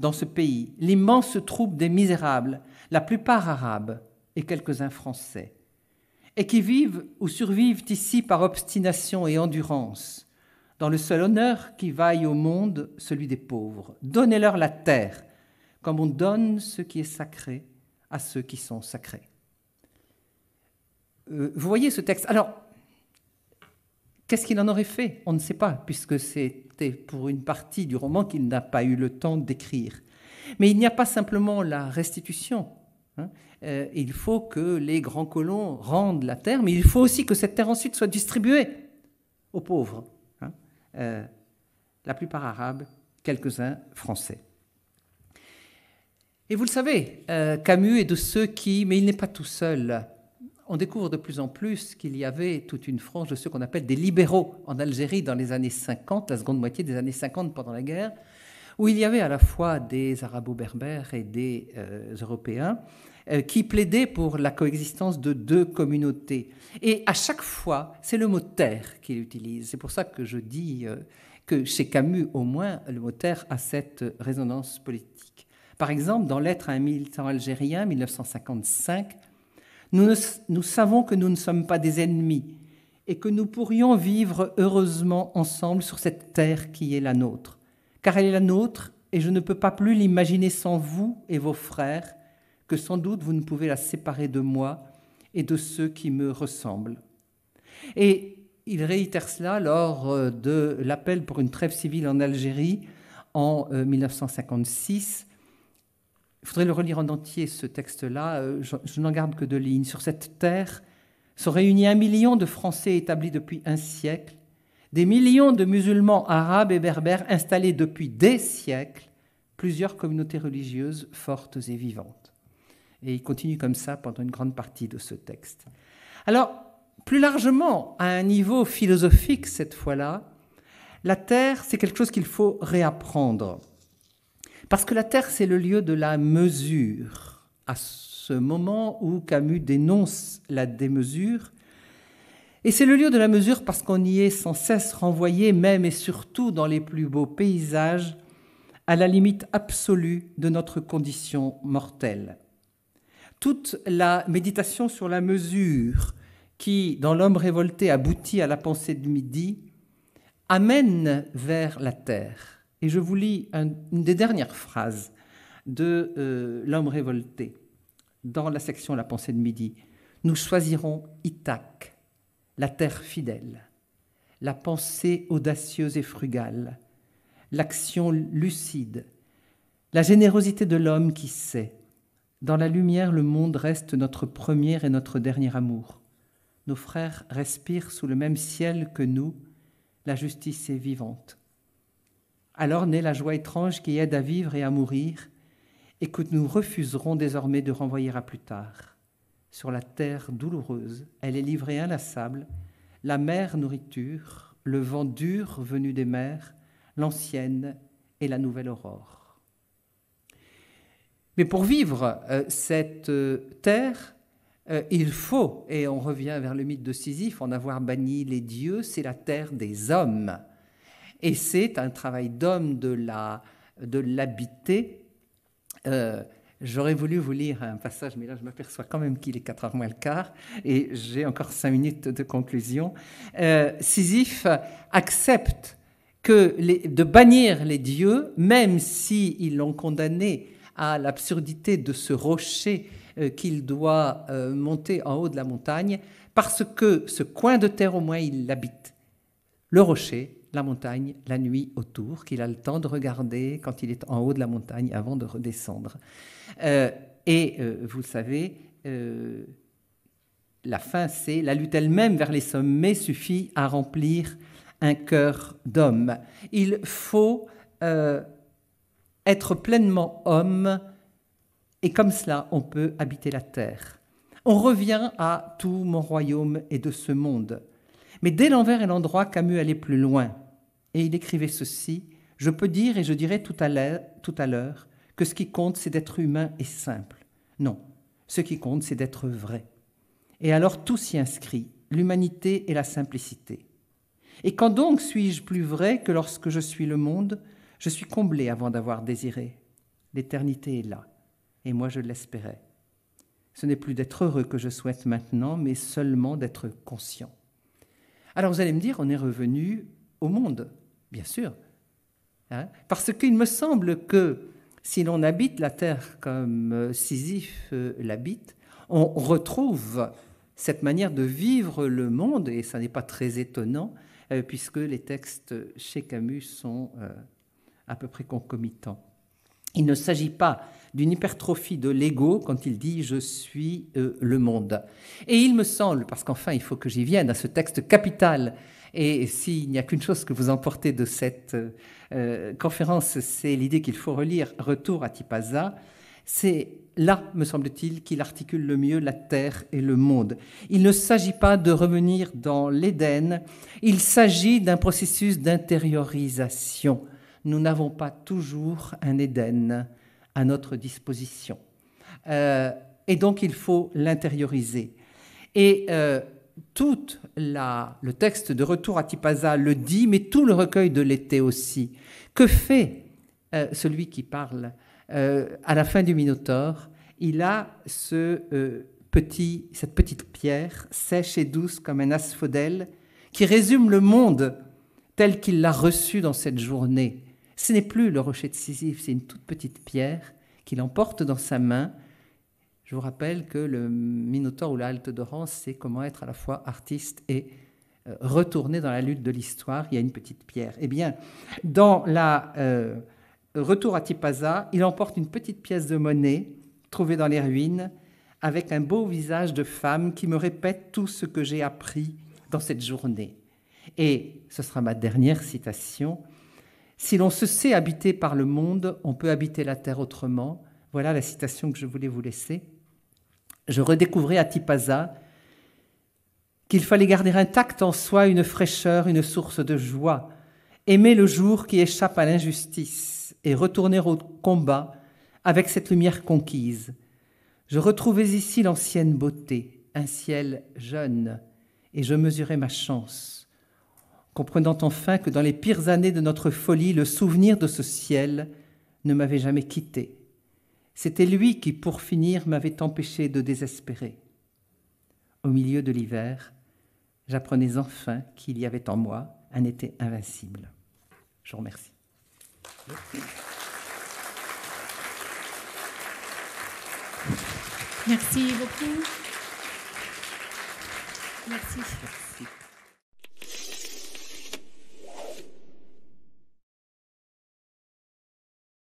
Dans ce pays, l'immense troupe des misérables, la plupart arabes et quelques-uns français, et qui vivent ou survivent ici par obstination et endurance, dans le seul honneur qui vaille au monde, celui des pauvres. Donnez-leur la terre, comme on donne ce qui est sacré à ceux qui sont sacrés. Euh, vous voyez ce texte. Alors, qu'est-ce qu'il en aurait fait On ne sait pas, puisque c'était pour une partie du roman qu'il n'a pas eu le temps d'écrire. Mais il n'y a pas simplement la restitution Hein. Euh, il faut que les grands colons rendent la terre, mais il faut aussi que cette terre ensuite soit distribuée aux pauvres. Hein. Euh, la plupart arabes, quelques-uns français. Et vous le savez, euh, Camus est de ceux qui, mais il n'est pas tout seul. On découvre de plus en plus qu'il y avait toute une frange de ceux qu'on appelle des libéraux en Algérie dans les années 50, la seconde moitié des années 50 pendant la guerre, où il y avait à la fois des arabo-berbères et des Européens euh, qui plaidait pour la coexistence de deux communautés. Et à chaque fois, c'est le mot terre qu'il utilise. C'est pour ça que je dis euh, que chez Camus, au moins, le mot terre a cette résonance politique. Par exemple, dans Lettre à un militant algérien, 1955, nous, nous savons que nous ne sommes pas des ennemis et que nous pourrions vivre heureusement ensemble sur cette terre qui est la nôtre. Car elle est la nôtre et je ne peux pas plus l'imaginer sans vous et vos frères que sans doute vous ne pouvez la séparer de moi et de ceux qui me ressemblent. Et il réitère cela lors euh, de l'appel pour une trêve civile en Algérie en 1956. Euh, il faudrait le relire en entier, ce texte-là. Euh, je, n'en garde que deux lignes. Sur cette terre sont réunis un million de Français établis depuis un siècle, des millions de musulmans arabes et berbères installés depuis des siècles, plusieurs communautés religieuses fortes et vivantes. Et il continue comme ça pendant une grande partie de ce texte. Alors, plus largement, à un niveau philosophique cette fois-là, la Terre, c'est quelque chose qu'il faut réapprendre. Parce que la Terre, c'est le lieu de la mesure. À ce moment où Camus dénonce la démesure, et c'est le lieu de la mesure parce qu'on y est sans cesse renvoyé, même et surtout dans les plus beaux paysages, à la limite absolue de notre condition mortelle toute la méditation sur la mesure qui, dans l'homme révolté, aboutit à la pensée de midi, amène vers la terre. Et je vous lis une des dernières phrases de euh, l'homme révolté dans la section La pensée de midi. Nous choisirons Ithac, la terre fidèle, la pensée audacieuse et frugale, l'action lucide, la générosité de l'homme qui sait, dans la lumière, le monde reste notre premier et notre dernier amour. Nos frères respirent sous le même ciel que nous, la justice est vivante. Alors naît la joie étrange qui aide à vivre et à mourir, et que nous refuserons désormais de renvoyer à plus tard. Sur la terre douloureuse, elle est livrée inlassable, la mer nourriture, le vent dur venu des mers, l'ancienne et la nouvelle aurore. Mais pour vivre euh, cette euh, terre, euh, il faut, et on revient vers le mythe de Sisyphe, en avoir banni les dieux, c'est la terre des hommes. Et c'est un travail d'homme de l'habiter. De l'habiter. J'aurais voulu vous lire un passage, mais là je m'aperçois quand même qu'il est 4h moins le quart, et j'ai encore 5 minutes de conclusion. Sisyphe accepte que de bannir les dieux, même s'ils l'ont condamné à l'absurdité de ce rocher euh, qu'il doit euh, monter en haut de la montagne, parce que ce coin de terre au moins il l'habite. Le rocher, la montagne, la nuit autour, qu'il a le temps de regarder quand il est en haut de la montagne avant de redescendre. Euh, et vous savez, la fin, c'est la lutte elle-même vers les sommets suffit à remplir un cœur d'homme. Il faut être pleinement homme, et comme cela on peut habiter la terre. On revient à tout mon royaume et de ce monde. Mais dès l'envers et l'endroit, Camus allait plus loin, et il écrivait ceci, je peux dire et je dirai tout à l'heure que ce qui compte, c'est d'être humain et simple. Non, ce qui compte, c'est d'être vrai. Et alors tout s'y inscrit, l'humanité et la simplicité. Et quand donc suis-je plus vrai que lorsque je suis le monde je suis comblé avant d'avoir désiré. L'éternité est là, et moi je l'espérais. Ce n'est plus d'être heureux que je souhaite maintenant, mais seulement d'être conscient. Alors vous allez me dire, on est revenu au monde, bien sûr. Hein, parce qu'il me semble que si l'on habite la terre comme euh, Sisyphe euh, l'habite, on retrouve cette manière de vivre le monde, et ça n'est pas très étonnant, euh, puisque les textes chez Camus sont à peu près concomitant. Il ne s'agit pas d'une hypertrophie de l'ego quand il dit je suis euh, le monde. Et il me semble, parce qu'enfin il faut que j'y vienne à ce texte capital, et s'il n'y a qu'une chose que vous emportez de cette euh, conférence, c'est l'idée qu'il faut relire Retour à Tipaza, c'est là, me semble-t-il, qu'il articule le mieux la terre et le monde. Il ne s'agit pas de revenir dans l'Éden, il s'agit d'un processus d'intériorisation nous n'avons pas toujours un Éden à notre disposition. Euh, et donc il faut l'intérioriser. Et euh, tout le texte de Retour à Tipaza le dit, mais tout le recueil de l'été aussi. Que fait euh, celui qui parle à la fin du Minotaure Il a ce, petit, cette petite pierre, sèche et douce comme un asphodèle, qui résume le monde tel qu'il l'a reçu dans cette journée. Ce n'est plus le rocher de Sisyphe, c'est une toute petite pierre qu'il emporte dans sa main. Je vous rappelle que le Minotaure ou la halte d'Orange, c'est comment être à la fois artiste et euh, retourner dans la lutte de l'histoire. Il y a une petite pierre. Eh bien, dans le euh, Retour à Tipaza, il emporte une petite pièce de monnaie trouvée dans les ruines avec un beau visage de femme qui me répète tout ce que j'ai appris dans cette journée. Et ce sera ma dernière citation. Si l'on se sait habité par le monde, on peut habiter la terre autrement. Voilà la citation que je voulais vous laisser. Je redécouvrais à Tipaza qu'il fallait garder intact en soi une fraîcheur, une source de joie, aimer le jour qui échappe à l'injustice et retourner au combat avec cette lumière conquise. Je retrouvais ici l'ancienne beauté, un ciel jeune, et je mesurais ma chance comprenant enfin que dans les pires années de notre folie, le souvenir de ce ciel ne m'avait jamais quitté. C'était lui qui, pour finir, m'avait empêché de désespérer. Au milieu de l'hiver, j'apprenais enfin qu'il y avait en moi un été invincible. Je vous remercie. Merci beaucoup. Merci.